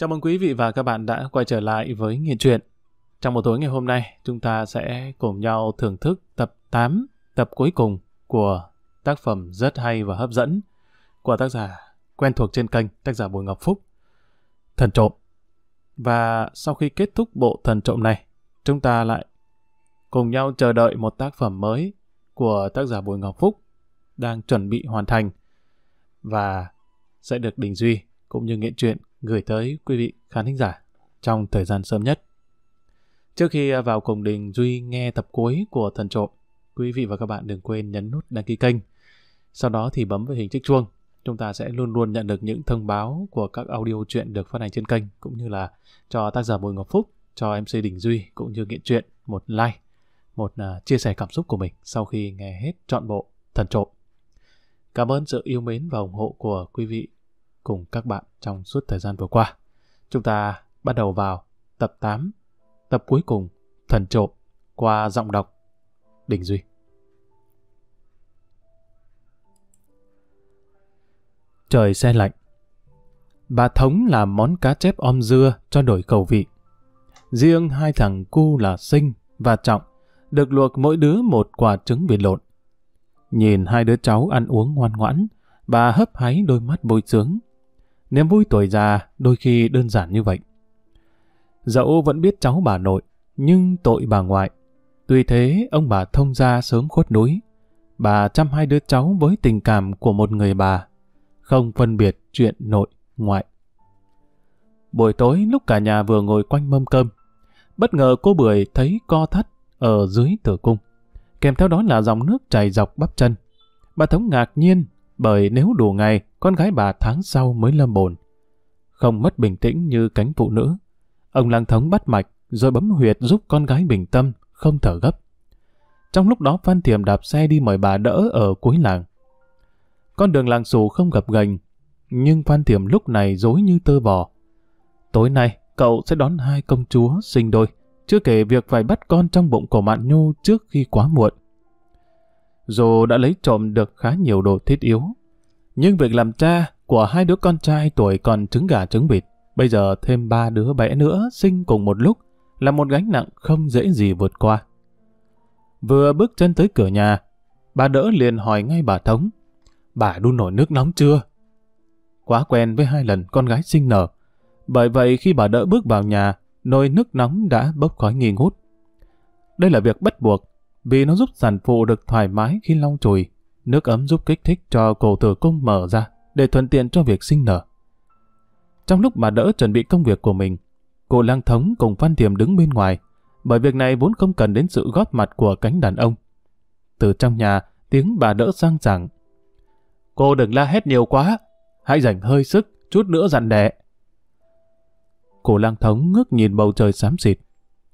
Chào mừng quý vị và các bạn đã quay trở lại với Nghiện Truyện. Trong một tối ngày hôm nay, chúng ta sẽ cùng nhau thưởng thức tập 8, tập cuối cùng của tác phẩm rất hay và hấp dẫn của tác giả quen thuộc trên kênh, tác giả Bùi Ngọc Phúc, Thần Trộm. Và sau khi kết thúc bộ Thần Trộm này, chúng ta lại cùng nhau chờ đợi một tác phẩm mới của tác giả Bùi Ngọc Phúc đang chuẩn bị hoàn thành và sẽ được Đình Duy cũng như Nghệ Truyện gửi tới quý vị khán thính giả trong thời gian sớm nhất. Trước khi vào cùng Đình Duy nghe tập cuối của Thần Trộm, quý vị và các bạn đừng quên nhấn nút đăng ký kênh. Sau đó thì bấm vào hình chiếc chuông. Chúng ta sẽ luôn luôn nhận được những thông báo của các audio truyện được phát hành trên kênh, cũng như là cho tác giả Bùi Ngọc Phúc, cho MC Đình Duy, cũng như nghiện truyện một like, một uh, chia sẻ cảm xúc của mình sau khi nghe hết trọn bộ Thần Trộm. Cảm ơn sự yêu mến và ủng hộ của quý vị cùng các bạn trong suốt thời gian vừa qua. Chúng ta bắt đầu vào tập 8, tập cuối cùng Thần Trộm qua giọng đọc Đình Duy. Trời xe lạnh. Bà Thống làm món cá chép om dưa cho đổi cầu vị. Riêng hai thằng cu là Sinh và Trọng được luộc mỗi đứa một quả trứng vịt lộn. Nhìn hai đứa cháu ăn uống ngoan ngoãn, bà hấp háy đôi mắt bôi sướng. Niềm vui tuổi già đôi khi đơn giản như vậy. Dẫu vẫn biết cháu bà nội, nhưng tội bà ngoại. Tuy thế, ông bà thông gia sớm khuất núi. Bà chăm hai đứa cháu với tình cảm của một người bà, không phân biệt chuyện nội, ngoại. Buổi tối lúc cả nhà vừa ngồi quanh mâm cơm, bất ngờ cô Bưởi thấy co thắt ở dưới tử cung, kèm theo đó là dòng nước chảy dọc bắp chân. Bà Thống ngạc nhiên bởi nếu đủ ngày, con gái bà tháng sau mới lâm bồn. Không mất bình tĩnh như cánh phụ nữ. Ông lang thống bắt mạch, rồi bấm huyệt giúp con gái bình tâm, không thở gấp. Trong lúc đó Phan Thiềm đạp xe đi mời bà đỡ ở cuối làng. Con đường làng xù không gặp gành, nhưng Phan Thiềm lúc này dối như tơ bò. Tối nay, cậu sẽ đón hai công chúa sinh đôi, chưa kể việc phải bắt con trong bụng của Mạn Nhu trước khi quá muộn. Dù đã lấy trộm được khá nhiều đồ thiết yếu, nhưng việc làm cha của hai đứa con trai tuổi còn trứng gà trứng vịt, bây giờ thêm ba đứa bé nữa sinh cùng một lúc là một gánh nặng không dễ gì vượt qua. Vừa bước chân tới cửa nhà, bà đỡ liền hỏi ngay bà Thống, bà đun nổi nước nóng chưa? Quá quen với hai lần con gái sinh nở, bởi vậy khi bà đỡ bước vào nhà, nồi nước nóng đã bốc khói nghi ngút. Đây là việc bắt buộc, vì nó giúp sản phụ được thoải mái khi lau chùi, Nước ấm giúp kích thích cho cổ tử cung mở ra để thuận tiện cho việc sinh nở. Trong lúc bà đỡ chuẩn bị công việc của mình, cô lang thống cùng Phan Thiềm đứng bên ngoài, bởi việc này vốn không cần đến sự góp mặt của cánh đàn ông. Từ trong nhà, tiếng bà đỡ sang rằng Cô đừng la hét nhiều quá, hãy dành hơi sức, chút nữa dặn đẻ. Cô lang thống ngước nhìn bầu trời xám xịt.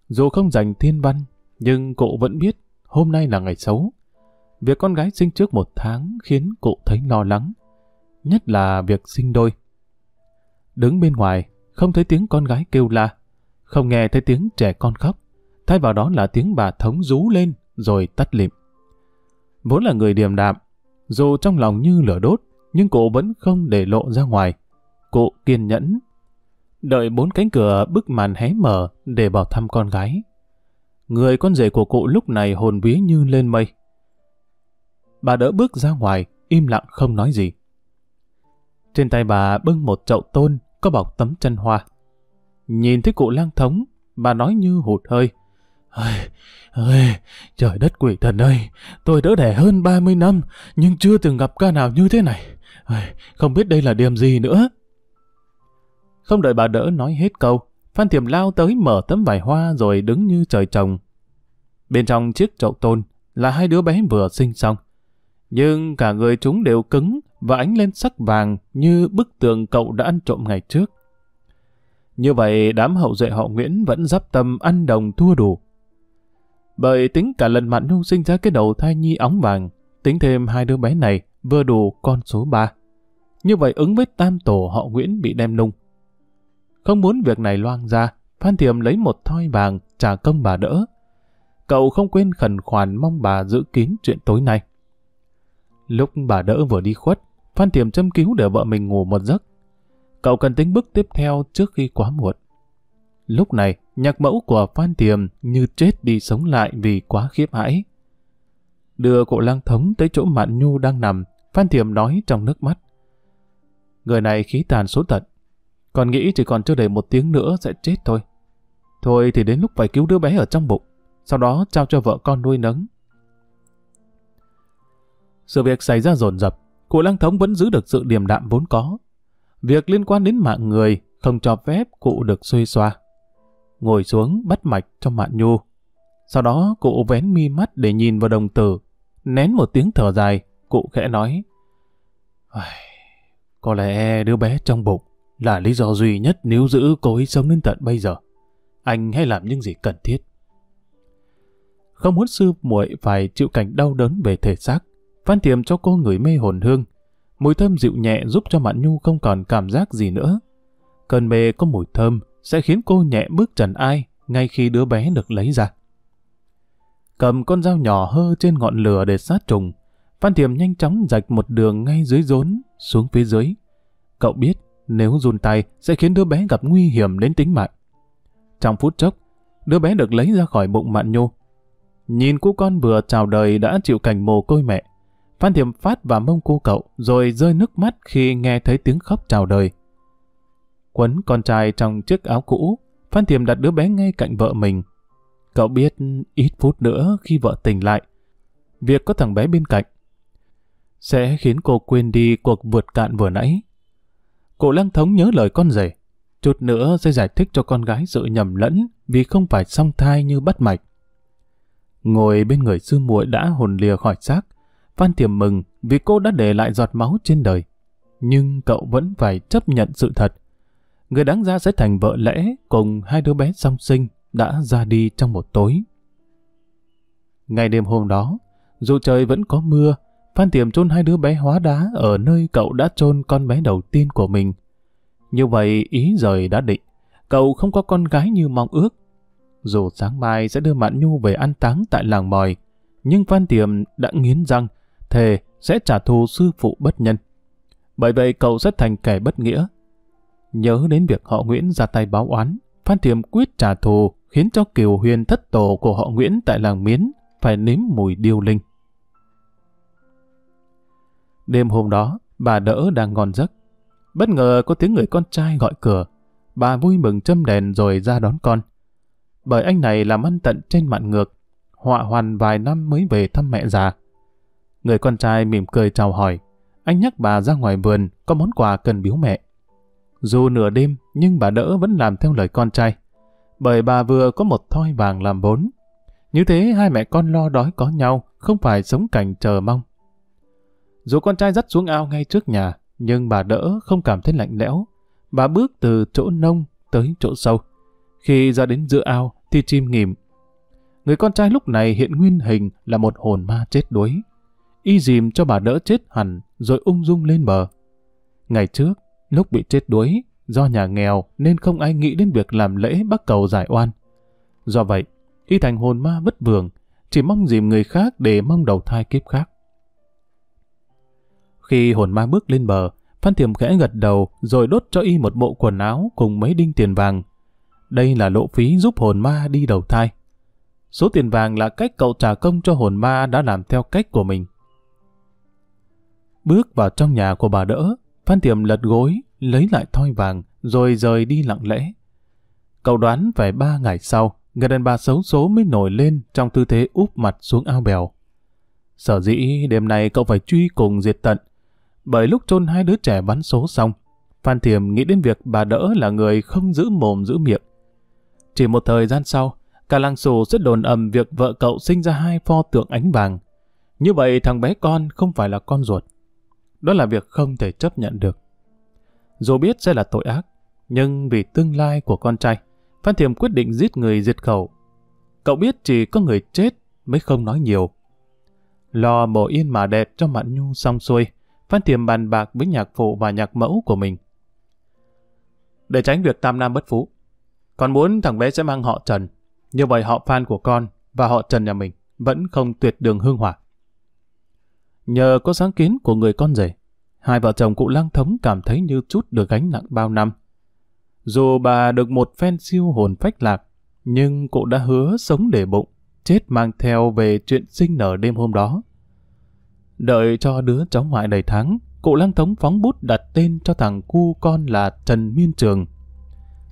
Dù không dành thiên văn, nhưng cô vẫn biết hôm nay là ngày xấu. Việc con gái sinh trước một tháng khiến cụ thấy lo lắng, nhất là việc sinh đôi. Đứng bên ngoài, không thấy tiếng con gái kêu la, không nghe thấy tiếng trẻ con khóc, thay vào đó là tiếng bà thống rú lên rồi tắt lịm. Vốn là người điềm đạm, dù trong lòng như lửa đốt, nhưng cụ vẫn không để lộ ra ngoài. Cụ kiên nhẫn, đợi bốn cánh cửa bức màn hé mở để vào thăm con gái. Người con rể của cụ lúc này hồn vía như lên mây, bà đỡ bước ra ngoài, im lặng không nói gì. Trên tay bà bưng một chậu tôn có bọc tấm chân hoa. Nhìn thấy cụ lang thống, bà nói như hụt hơi. Ây, ơi, trời đất quỷ thần ơi, tôi đỡ đẻ hơn 30 năm, nhưng chưa từng gặp ca nào như thế này. Ây, không biết đây là điểm gì nữa. Không đợi bà đỡ nói hết câu, Phan Tiềm lao tới mở tấm vải hoa rồi đứng như trời trồng. Bên trong chiếc chậu tôn là hai đứa bé vừa sinh xong nhưng cả người chúng đều cứng và ánh lên sắc vàng như bức tường cậu đã ăn trộm ngày trước. Như vậy, đám hậu duệ họ Nguyễn vẫn dắp tâm ăn đồng thua đủ. Bởi tính cả lần Mạn Nhung sinh ra cái đầu thai nhi óng vàng, tính thêm hai đứa bé này vừa đủ con số ba Như vậy ứng với tam tổ họ Nguyễn bị đem nung. Không muốn việc này loang ra, Phan Thiềm lấy một thoi vàng trả công bà đỡ. Cậu không quên khẩn khoản mong bà giữ kín chuyện tối nay. Lúc bà đỡ vừa đi khuất, Phan Tiềm châm cứu để vợ mình ngủ một giấc. Cậu cần tính bước tiếp theo trước khi quá muộn. Lúc này, nhạc mẫu của Phan Tiềm như chết đi sống lại vì quá khiếp hãi. Đưa cụ lang thống tới chỗ Mạn Nhu đang nằm, Phan Tiềm nói trong nước mắt. Người này khí tàn số tận, còn nghĩ chỉ còn chưa đầy một tiếng nữa sẽ chết thôi. Thôi thì đến lúc phải cứu đứa bé ở trong bụng, sau đó trao cho vợ con nuôi nấng. Sự việc xảy ra dồn dập, cụ lăng thống vẫn giữ được sự điềm đạm vốn có. Việc liên quan đến mạng người không cho phép cụ được xuôi xoa. Ngồi xuống bắt mạch cho mạn nhu. Sau đó cụ vén mi mắt để nhìn vào đồng tử. Nén một tiếng thở dài, cụ khẽ nói. Có lẽ đứa bé trong bụng là lý do duy nhất nếu giữ cô ấy sống đến tận bây giờ. Anh hãy làm những gì cần thiết. Không muốn sư muội phải chịu cảnh đau đớn về thể xác, Phan Tiềm cho cô người mê hồn hương. Mùi thơm dịu nhẹ giúp cho Mạn Nhu không còn cảm giác gì nữa. Cơn mê có mùi thơm sẽ khiến cô nhẹ bước trần ai ngay khi đứa bé được lấy ra. Cầm con dao nhỏ hơ trên ngọn lửa để sát trùng, Phan Tiềm nhanh chóng rạch một đường ngay dưới rốn xuống phía dưới. Cậu biết nếu run tay sẽ khiến đứa bé gặp nguy hiểm đến tính mạng. Trong phút chốc, đứa bé được lấy ra khỏi bụng Mạn Nhu. Nhìn cô con vừa chào đời đã chịu cảnh mồ côi mẹ, Phan Thiểm Phát vào mông cô cậu, rồi rơi nước mắt khi nghe thấy tiếng khóc chào đời. Quấn con trai trong chiếc áo cũ, Phan Thiểm đặt đứa bé ngay cạnh vợ mình. Cậu biết ít phút nữa khi vợ tỉnh lại, việc có thằng bé bên cạnh sẽ khiến cô quên đi cuộc vượt cạn vừa nãy. Cậu lăng thống nhớ lời con rể, chút nữa sẽ giải thích cho con gái sự nhầm lẫn vì không phải song thai như bắt mạch. Ngồi bên người sư muội đã hồn lìa khỏi xác, Phan Tiềm mừng vì cô đã để lại giọt máu trên đời. Nhưng cậu vẫn phải chấp nhận sự thật. Người đáng ra sẽ thành vợ lẽ cùng hai đứa bé song sinh đã ra đi trong một tối. Ngày đêm hôm đó, dù trời vẫn có mưa, Phan Tiềm chôn hai đứa bé hóa đá ở nơi cậu đã chôn con bé đầu tiên của mình. Như vậy ý rời đã định, cậu không có con gái như mong ước. Dù sáng mai sẽ đưa Mạn Nhu về ăn táng tại làng mòi, nhưng Phan Tiềm đã nghiến răng thề sẽ trả thù sư phụ bất nhân. Bởi vậy cậu rất thành kẻ bất nghĩa. Nhớ đến việc họ Nguyễn ra tay báo oán, Phan Thiềm quyết trả thù khiến cho kiều huyền thất tổ của họ Nguyễn tại làng Miến phải nếm mùi điêu linh. Đêm hôm đó, bà đỡ đang ngon giấc. Bất ngờ có tiếng người con trai gọi cửa. Bà vui mừng châm đèn rồi ra đón con. Bởi anh này làm ăn tận trên mạn ngược, họa hoàn vài năm mới về thăm mẹ già. Người con trai mỉm cười chào hỏi. Anh nhắc bà ra ngoài vườn, có món quà cần biếu mẹ. Dù nửa đêm, nhưng bà đỡ vẫn làm theo lời con trai. Bởi bà vừa có một thoi vàng làm vốn. Như thế hai mẹ con lo đói có nhau, không phải sống cảnh chờ mong. Dù con trai dắt xuống ao ngay trước nhà, nhưng bà đỡ không cảm thấy lạnh lẽo. Bà bước từ chỗ nông tới chỗ sâu. Khi ra đến giữa ao thì chim nghỉm. Người con trai lúc này hiện nguyên hình là một hồn ma chết đuối, y dìm cho bà đỡ chết hẳn rồi ung dung lên bờ. Ngày trước, lúc bị chết đuối, do nhà nghèo nên không ai nghĩ đến việc làm lễ bắt cầu giải oan. Do vậy, y thành hồn ma vất vưởng, chỉ mong dìm người khác để mong đầu thai kiếp khác. Khi hồn ma bước lên bờ, Phan Thiểm khẽ gật đầu rồi đốt cho y một bộ quần áo cùng mấy đinh tiền vàng. Đây là lộ phí giúp hồn ma đi đầu thai. Số tiền vàng là cách cậu trả công cho hồn ma đã làm theo cách của mình bước vào trong nhà của bà đỡ, Phan Tiệm lật gối, lấy lại thoi vàng, rồi rời đi lặng lẽ. Cậu đoán phải ba ngày sau, người đàn bà xấu số mới nổi lên trong tư thế úp mặt xuống ao bèo. Sở dĩ đêm nay cậu phải truy cùng diệt tận, bởi lúc chôn hai đứa trẻ bắn số xong, Phan Thiểm nghĩ đến việc bà đỡ là người không giữ mồm giữ miệng. Chỉ một thời gian sau, cả làng xù sẽ đồn ầm việc vợ cậu sinh ra hai pho tượng ánh vàng. Như vậy thằng bé con không phải là con ruột, đó là việc không thể chấp nhận được. Dù biết sẽ là tội ác, nhưng vì tương lai của con trai, Phan Thiềm quyết định giết người diệt khẩu. Cậu biết chỉ có người chết mới không nói nhiều. Lo mồ yên mà đẹp cho Mạn Nhu xong xuôi, Phan Thiềm bàn bạc với nhạc phụ và nhạc mẫu của mình. Để tránh việc tam nam bất phú, con muốn thằng bé sẽ mang họ Trần. Như vậy họ Phan của con và họ Trần nhà mình vẫn không tuyệt đường hương hỏa. Nhờ có sáng kiến của người con rể, hai vợ chồng cụ lang thống cảm thấy như chút được gánh nặng bao năm. Dù bà được một phen siêu hồn phách lạc, nhưng cụ đã hứa sống để bụng, chết mang theo về chuyện sinh nở đêm hôm đó. Đợi cho đứa cháu ngoại đầy tháng, cụ lang thống phóng bút đặt tên cho thằng cu con là Trần Miên Trường.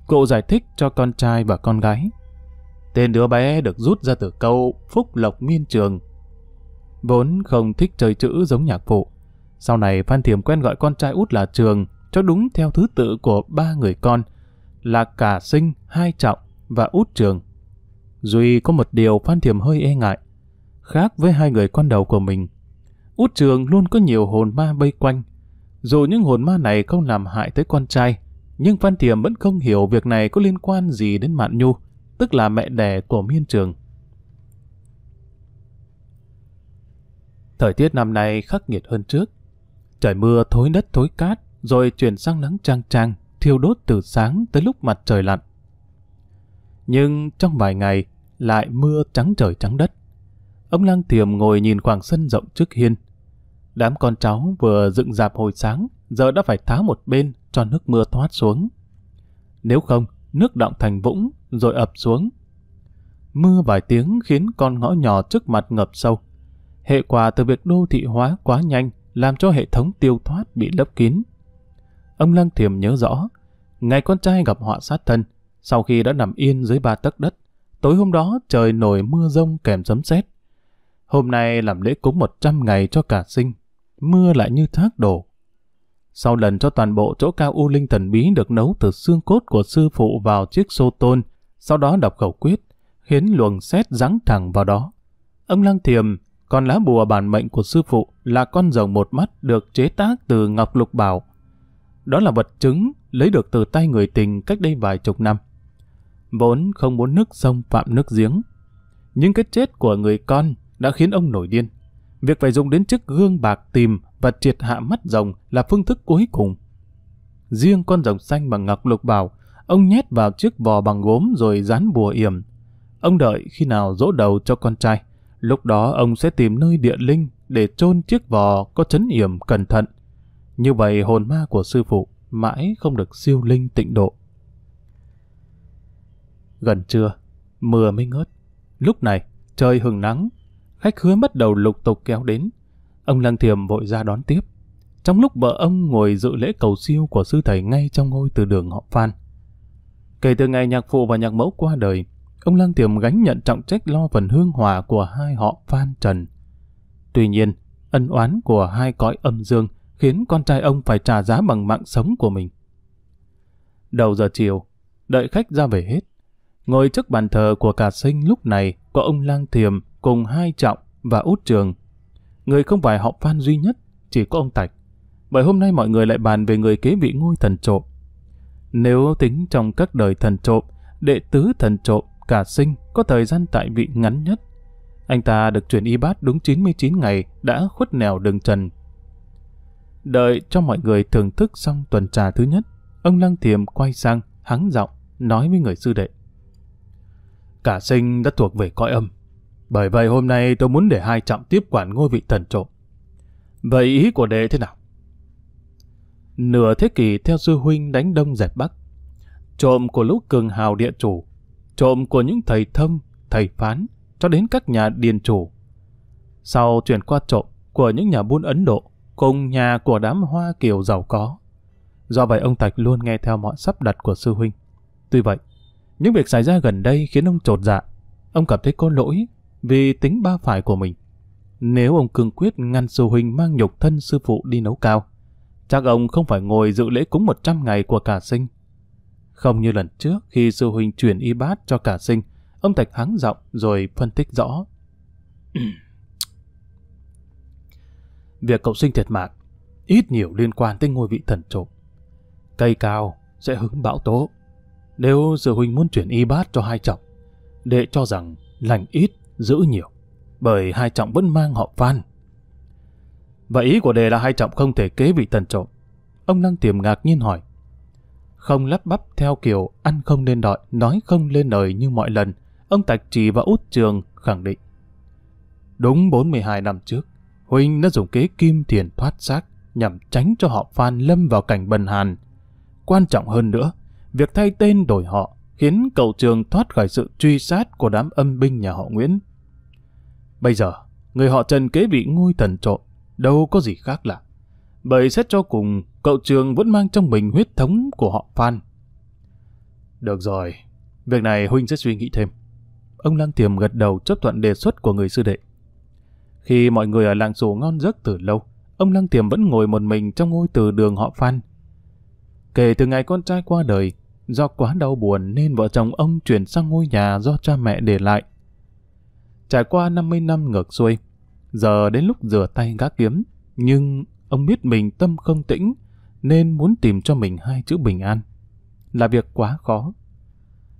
Cụ giải thích cho con trai và con gái. Tên đứa bé được rút ra từ câu Phúc Lộc Miên Trường vốn không thích chơi chữ giống nhạc phụ. Sau này Phan Thiểm quen gọi con trai út là Trường, cho đúng theo thứ tự của ba người con, là cả sinh, hai trọng và út Trường. Duy có một điều Phan Thiểm hơi e ngại, khác với hai người con đầu của mình. Út Trường luôn có nhiều hồn ma bay quanh. Dù những hồn ma này không làm hại tới con trai, nhưng Phan Thiểm vẫn không hiểu việc này có liên quan gì đến Mạn Nhu, tức là mẹ đẻ của Miên Trường. Thời tiết năm nay khắc nghiệt hơn trước. Trời mưa thối đất thối cát, rồi chuyển sang nắng trang trang, thiêu đốt từ sáng tới lúc mặt trời lặn. Nhưng trong vài ngày, lại mưa trắng trời trắng đất. Ông lăng thiềm ngồi nhìn khoảng sân rộng trước hiên. Đám con cháu vừa dựng dạp hồi sáng, giờ đã phải tháo một bên cho nước mưa thoát xuống. Nếu không, nước động thành vũng, rồi ập xuống. Mưa vài tiếng khiến con ngõ nhỏ trước mặt ngập sâu hệ quả từ việc đô thị hóa quá nhanh làm cho hệ thống tiêu thoát bị lấp kín. Ông Lăng Thiềm nhớ rõ, ngày con trai gặp họa sát thân, sau khi đã nằm yên dưới ba tấc đất, tối hôm đó trời nổi mưa rông kèm giấm sét. Hôm nay làm lễ cúng 100 ngày cho cả sinh, mưa lại như thác đổ. Sau lần cho toàn bộ chỗ cao u linh thần bí được nấu từ xương cốt của sư phụ vào chiếc xô tôn, sau đó đọc khẩu quyết, khiến luồng sét giáng thẳng vào đó. Ông Lăng Thiềm còn lá bùa bản mệnh của sư phụ là con rồng một mắt được chế tác từ ngọc lục bảo. Đó là vật chứng lấy được từ tay người tình cách đây vài chục năm. Vốn không muốn nước sông phạm nước giếng. Nhưng cái chết của người con đã khiến ông nổi điên. Việc phải dùng đến chiếc gương bạc tìm và triệt hạ mắt rồng là phương thức cuối cùng. Riêng con rồng xanh bằng ngọc lục bảo, ông nhét vào chiếc vò bằng gốm rồi dán bùa yểm. Ông đợi khi nào dỗ đầu cho con trai Lúc đó ông sẽ tìm nơi địa linh để chôn chiếc vò có chấn yểm cẩn thận. Như vậy hồn ma của sư phụ mãi không được siêu linh tịnh độ. Gần trưa, mưa mới ngớt. Lúc này, trời hừng nắng, khách khứa bắt đầu lục tục kéo đến. Ông Lăng Thiềm vội ra đón tiếp. Trong lúc vợ ông ngồi dự lễ cầu siêu của sư thầy ngay trong ngôi từ đường họ Phan. Kể từ ngày nhạc phụ và nhạc mẫu qua đời, ông lang Tiềm gánh nhận trọng trách lo phần hương hòa của hai họ Phan Trần. Tuy nhiên, ân oán của hai cõi âm dương khiến con trai ông phải trả giá bằng mạng sống của mình. Đầu giờ chiều, đợi khách ra về hết. Ngồi trước bàn thờ của cả sinh lúc này có ông Lang Thiềm cùng hai trọng và út trường. Người không phải họ Phan duy nhất, chỉ có ông Tạch. Bởi hôm nay mọi người lại bàn về người kế vị ngôi thần trộm. Nếu tính trong các đời thần trộm, đệ tứ thần trộm cả sinh có thời gian tại vị ngắn nhất. Anh ta được chuyển y bát đúng 99 ngày đã khuất nẻo đường trần. Đợi cho mọi người thưởng thức xong tuần trà thứ nhất, ông Lăng Thiềm quay sang, hắng giọng, nói với người sư đệ. Cả sinh đã thuộc về cõi âm. Bởi vậy hôm nay tôi muốn để hai trọng tiếp quản ngôi vị thần trộm. Vậy ý của đệ thế nào? Nửa thế kỷ theo sư huynh đánh đông dẹp bắc. Trộm của lúc cường hào địa chủ trộm của những thầy thông, thầy phán, cho đến các nhà điền chủ. Sau chuyển qua trộm của những nhà buôn Ấn Độ, cùng nhà của đám Hoa Kiều giàu có. Do vậy ông tạch luôn nghe theo mọi sắp đặt của sư huynh. Tuy vậy, những việc xảy ra gần đây khiến ông trột dạ. Ông cảm thấy có lỗi vì tính ba phải của mình. Nếu ông cương quyết ngăn sư huynh mang nhục thân sư phụ đi nấu cao, chắc ông không phải ngồi dự lễ cúng 100 ngày của cả sinh không như lần trước khi sư huynh chuyển y bát cho cả sinh, ông Thạch hắng giọng rồi phân tích rõ. Việc cậu sinh thiệt mạng ít nhiều liên quan tới ngôi vị thần trộm. Cây cao sẽ hứng bão tố. Nếu sư huynh muốn chuyển y bát cho hai trọng, đệ cho rằng lành ít, giữ nhiều, bởi hai trọng vẫn mang họ phan. Và ý của đề là hai trọng không thể kế vị thần trộm. Ông Năng Tiềm ngạc nhiên hỏi, không lắp bắp theo kiểu ăn không nên đọi, nói không lên lời như mọi lần. Ông Tạch Trì và Út Trường khẳng định. Đúng 42 năm trước, Huynh đã dùng kế kim thiền thoát xác nhằm tránh cho họ Phan lâm vào cảnh bần hàn. Quan trọng hơn nữa, việc thay tên đổi họ khiến cậu trường thoát khỏi sự truy sát của đám âm binh nhà họ Nguyễn. Bây giờ, người họ Trần kế vị ngôi thần trộn, đâu có gì khác lạ. Bởi xét cho cùng, cậu Trường vẫn mang trong mình huyết thống của họ Phan. Được rồi, việc này Huynh sẽ suy nghĩ thêm. Ông Lăng Tiềm gật đầu chấp thuận đề xuất của người sư đệ. Khi mọi người ở làng xù ngon giấc từ lâu, ông Lăng Tiềm vẫn ngồi một mình trong ngôi từ đường họ Phan. Kể từ ngày con trai qua đời, do quá đau buồn nên vợ chồng ông chuyển sang ngôi nhà do cha mẹ để lại. Trải qua 50 năm ngược xuôi, giờ đến lúc rửa tay gác kiếm, nhưng ông biết mình tâm không tĩnh, nên muốn tìm cho mình hai chữ bình an. Là việc quá khó.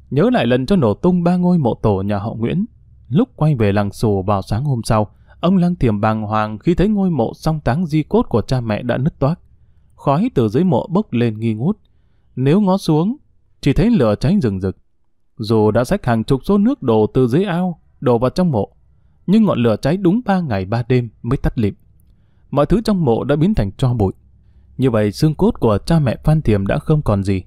Nhớ lại lần cho nổ tung ba ngôi mộ tổ nhà họ Nguyễn. Lúc quay về làng xù vào sáng hôm sau, ông lang thiểm bàng hoàng khi thấy ngôi mộ song táng di cốt của cha mẹ đã nứt toát Khói từ dưới mộ bốc lên nghi ngút. Nếu ngó xuống, chỉ thấy lửa cháy rừng rực. Dù đã xách hàng chục số nước đổ từ dưới ao, đổ vào trong mộ, nhưng ngọn lửa cháy đúng ba ngày ba đêm mới tắt lịm. Mọi thứ trong mộ đã biến thành tro bụi. Như vậy xương cốt của cha mẹ Phan Thiềm đã không còn gì.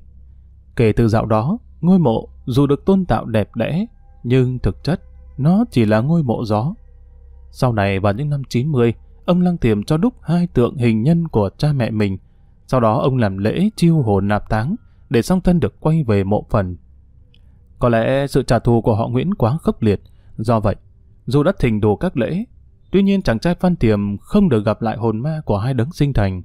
Kể từ dạo đó, ngôi mộ dù được tôn tạo đẹp đẽ, nhưng thực chất nó chỉ là ngôi mộ gió. Sau này vào những năm 90, ông Lăng Thiềm cho đúc hai tượng hình nhân của cha mẹ mình. Sau đó ông làm lễ chiêu hồn nạp táng để song thân được quay về mộ phần. Có lẽ sự trả thù của họ Nguyễn quá khốc liệt. Do vậy, dù đã thỉnh đồ các lễ, tuy nhiên chàng trai Phan Tiềm không được gặp lại hồn ma của hai đấng sinh thành.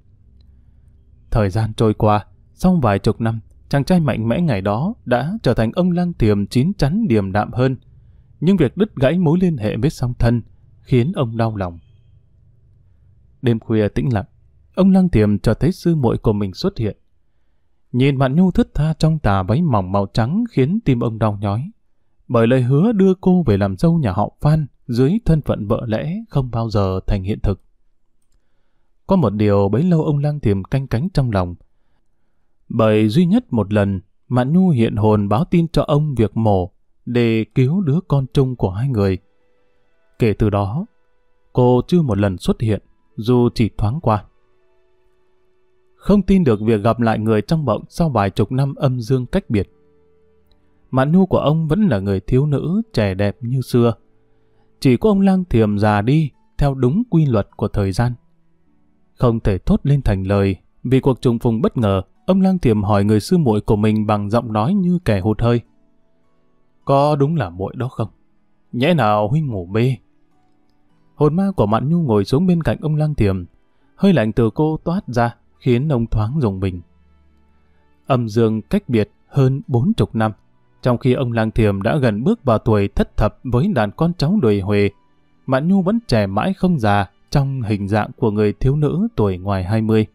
Thời gian trôi qua, sau vài chục năm, chàng trai mạnh mẽ ngày đó đã trở thành ông lang Tiềm chín chắn điềm đạm hơn. Nhưng việc đứt gãy mối liên hệ với song thân khiến ông đau lòng. Đêm khuya tĩnh lặng, ông lang Tiềm chợt thấy sư muội của mình xuất hiện. Nhìn bạn Nhu thất tha trong tà váy mỏng màu trắng khiến tim ông đau nhói. Bởi lời hứa đưa cô về làm dâu nhà họ Phan dưới thân phận vợ lẽ không bao giờ thành hiện thực. Có một điều bấy lâu ông lang tìm canh cánh trong lòng. Bởi duy nhất một lần, Mạn Nhu hiện hồn báo tin cho ông việc mổ để cứu đứa con chung của hai người. Kể từ đó, cô chưa một lần xuất hiện, dù chỉ thoáng qua. Không tin được việc gặp lại người trong mộng sau vài chục năm âm dương cách biệt. Mạn Nhu của ông vẫn là người thiếu nữ trẻ đẹp như xưa. Chỉ có ông lang thiềm già đi theo đúng quy luật của thời gian. Không thể thốt lên thành lời, vì cuộc trùng phùng bất ngờ, ông lang tiềm hỏi người sư muội của mình bằng giọng nói như kẻ hụt hơi. Có đúng là muội đó không? Nhẽ nào huynh ngủ mê? Hồn ma của Mạn Nhu ngồi xuống bên cạnh ông lang tiềm. Hơi lạnh từ cô toát ra, khiến ông thoáng rùng mình. Âm dương cách biệt hơn bốn chục năm, trong khi ông lang tiềm đã gần bước vào tuổi thất thập với đàn con cháu đời huề. Mạn Nhu vẫn trẻ mãi không già, trong hình dạng của người thiếu nữ tuổi ngoài 20.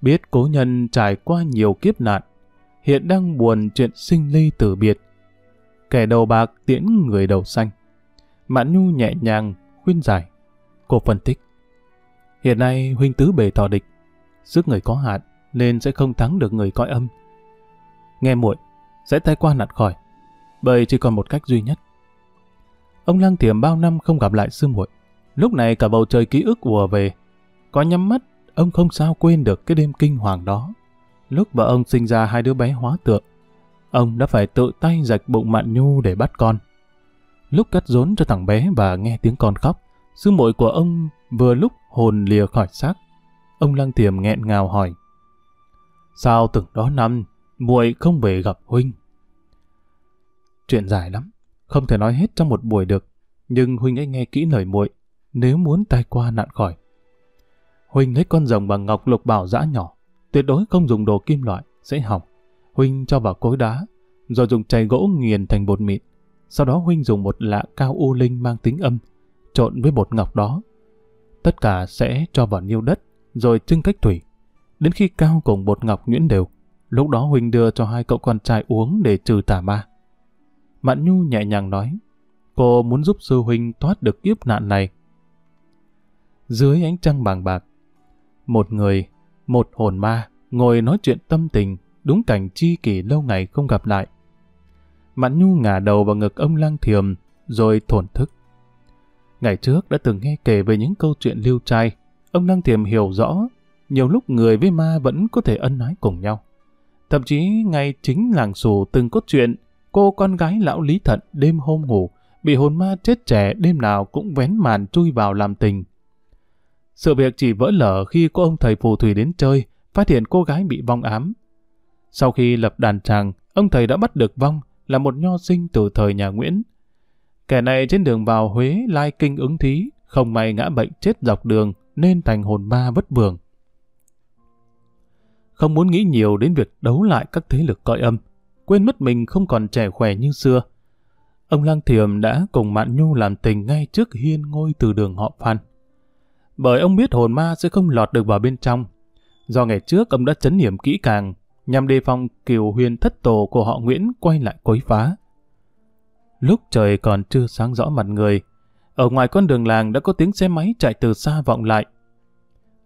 Biết cố nhân trải qua nhiều kiếp nạn, hiện đang buồn chuyện sinh ly tử biệt. Kẻ đầu bạc tiễn người đầu xanh. Mạn Nhu nhẹ nhàng khuyên giải. Cô phân tích. Hiện nay huynh tứ bề tỏ địch, sức người có hạn nên sẽ không thắng được người cõi âm. Nghe muội sẽ tay qua nạn khỏi, bởi chỉ còn một cách duy nhất. Ông lang tiềm bao năm không gặp lại sư muội, Lúc này cả bầu trời ký ức ùa về. Có nhắm mắt, ông không sao quên được cái đêm kinh hoàng đó. Lúc vợ ông sinh ra hai đứa bé hóa tượng, ông đã phải tự tay rạch bụng mạn nhu để bắt con. Lúc cắt rốn cho thằng bé và nghe tiếng con khóc, sư muội của ông vừa lúc hồn lìa khỏi xác. Ông lăng tiềm nghẹn ngào hỏi. Sao từng đó năm, muội không về gặp huynh? Chuyện dài lắm, không thể nói hết trong một buổi được, nhưng huynh ấy nghe kỹ lời muội nếu muốn tai qua nạn khỏi. Huynh lấy con rồng bằng ngọc lục bảo dã nhỏ, tuyệt đối không dùng đồ kim loại, sẽ hỏng. Huynh cho vào cối đá, rồi dùng chày gỗ nghiền thành bột mịn. Sau đó Huynh dùng một lạ cao u linh mang tính âm, trộn với bột ngọc đó. Tất cả sẽ cho vào nhiêu đất, rồi trưng cách thủy. Đến khi cao cùng bột ngọc nhuyễn đều, lúc đó Huynh đưa cho hai cậu con trai uống để trừ tà ma. Mạn Nhu nhẹ nhàng nói, cô muốn giúp sư Huynh thoát được kiếp nạn này, dưới ánh trăng bàng bạc. Một người, một hồn ma, ngồi nói chuyện tâm tình, đúng cảnh chi kỷ lâu ngày không gặp lại. Mạn Nhu ngả đầu vào ngực ông lang thiềm, rồi thổn thức. Ngày trước đã từng nghe kể về những câu chuyện lưu trai, ông lang thiềm hiểu rõ, nhiều lúc người với ma vẫn có thể ân ái cùng nhau. Thậm chí ngay chính làng xù từng có chuyện, cô con gái lão Lý Thận đêm hôm ngủ, bị hồn ma chết trẻ đêm nào cũng vén màn chui vào làm tình, sự việc chỉ vỡ lở khi có ông thầy phù thủy đến chơi, phát hiện cô gái bị vong ám. Sau khi lập đàn tràng, ông thầy đã bắt được vong là một nho sinh từ thời nhà Nguyễn. Kẻ này trên đường vào Huế lai kinh ứng thí, không may ngã bệnh chết dọc đường nên thành hồn ma vất vưởng. Không muốn nghĩ nhiều đến việc đấu lại các thế lực cõi âm, quên mất mình không còn trẻ khỏe như xưa. Ông Lang Thiềm đã cùng Mạn Nhu làm tình ngay trước hiên ngôi từ đường họ Phan bởi ông biết hồn ma sẽ không lọt được vào bên trong. Do ngày trước ông đã chấn niệm kỹ càng, nhằm đề phòng kiều huyền thất tổ của họ Nguyễn quay lại quấy phá. Lúc trời còn chưa sáng rõ mặt người, ở ngoài con đường làng đã có tiếng xe máy chạy từ xa vọng lại.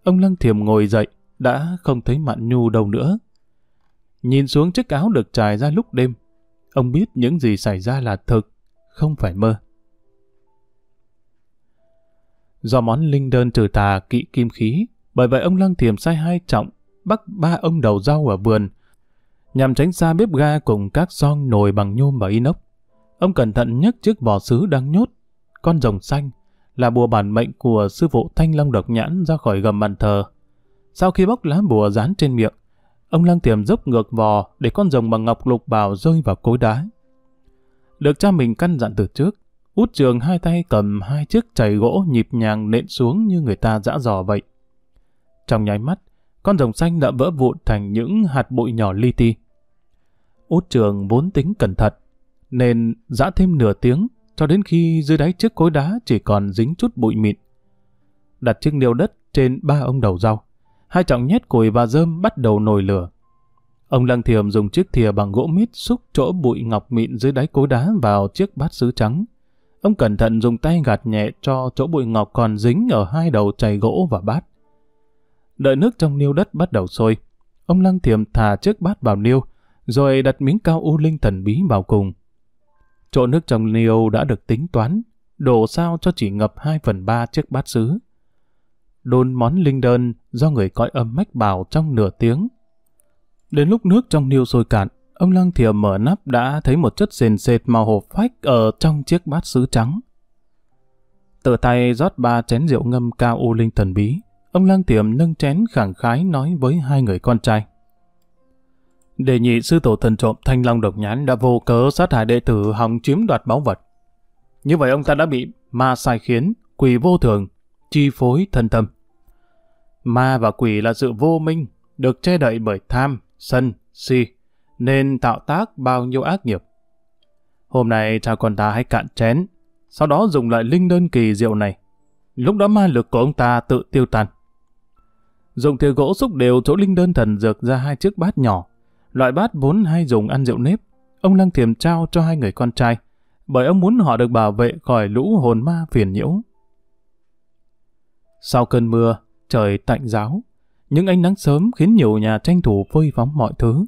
Ông Lăng thiềm ngồi dậy, đã không thấy Mạn Nhu đâu nữa. Nhìn xuống chiếc áo được trải ra lúc đêm, ông biết những gì xảy ra là thực, không phải mơ. Do món linh đơn trừ tà kỵ kim khí, bởi vậy ông Lăng Thiềm sai hai trọng, bắt ba ông đầu rau ở vườn, nhằm tránh xa bếp ga cùng các son nồi bằng nhôm và inox. Ông cẩn thận nhấc chiếc vỏ sứ đang nhốt, con rồng xanh, là bùa bản mệnh của sư phụ Thanh Long Độc Nhãn ra khỏi gầm bàn thờ. Sau khi bóc lá bùa dán trên miệng, ông Lăng Tiềm dốc ngược vò để con rồng bằng ngọc lục bào rơi vào cối đá. Được cha mình căn dặn từ trước, Út Trường hai tay cầm hai chiếc chày gỗ nhịp nhàng nện xuống như người ta dã dò vậy. Trong nháy mắt, con rồng xanh đã vỡ vụn thành những hạt bụi nhỏ li ti. Út Trường vốn tính cẩn thận, nên dã thêm nửa tiếng cho đến khi dưới đáy chiếc cối đá chỉ còn dính chút bụi mịn. Đặt chiếc niêu đất trên ba ông đầu rau, hai trọng nhét cùi và dơm bắt đầu nổi lửa. Ông Lăng Thiềm dùng chiếc thìa bằng gỗ mít xúc chỗ bụi ngọc mịn dưới đáy cối đá vào chiếc bát sứ trắng. Ông cẩn thận dùng tay gạt nhẹ cho chỗ bụi ngọc còn dính ở hai đầu chày gỗ và bát. Đợi nước trong niêu đất bắt đầu sôi, ông Lăng Thiềm thả chiếc bát vào niêu, rồi đặt miếng cao u linh thần bí vào cùng. Chỗ nước trong niêu đã được tính toán, đổ sao cho chỉ ngập 2 phần 3 chiếc bát sứ. Đôn món linh đơn do người cõi âm mách bảo trong nửa tiếng. Đến lúc nước trong niêu sôi cạn, Ông Lăng Thìa mở nắp đã thấy một chất sền sệt màu hộp phách ở trong chiếc bát sứ trắng. Tự tay rót ba chén rượu ngâm cao u linh thần bí, ông Lăng Tiềm nâng chén khẳng khái nói với hai người con trai. Đề nhị sư tổ thần trộm Thanh Long Độc Nhãn đã vô cớ sát hại đệ tử hòng chiếm đoạt báu vật. Như vậy ông ta đã bị ma sai khiến, quỷ vô thường, chi phối thân tâm. Ma và quỷ là sự vô minh, được che đậy bởi tham, sân, si, nên tạo tác bao nhiêu ác nghiệp. Hôm nay cha con ta hãy cạn chén, sau đó dùng lại linh đơn kỳ diệu này. Lúc đó ma lực của ông ta tự tiêu tan. Dùng thìa gỗ xúc đều chỗ linh đơn thần dược ra hai chiếc bát nhỏ. Loại bát vốn hay dùng ăn rượu nếp, ông Lăng Thiềm trao cho hai người con trai, bởi ông muốn họ được bảo vệ khỏi lũ hồn ma phiền nhiễu. Sau cơn mưa, trời tạnh giáo, những ánh nắng sớm khiến nhiều nhà tranh thủ phơi phóng mọi thứ,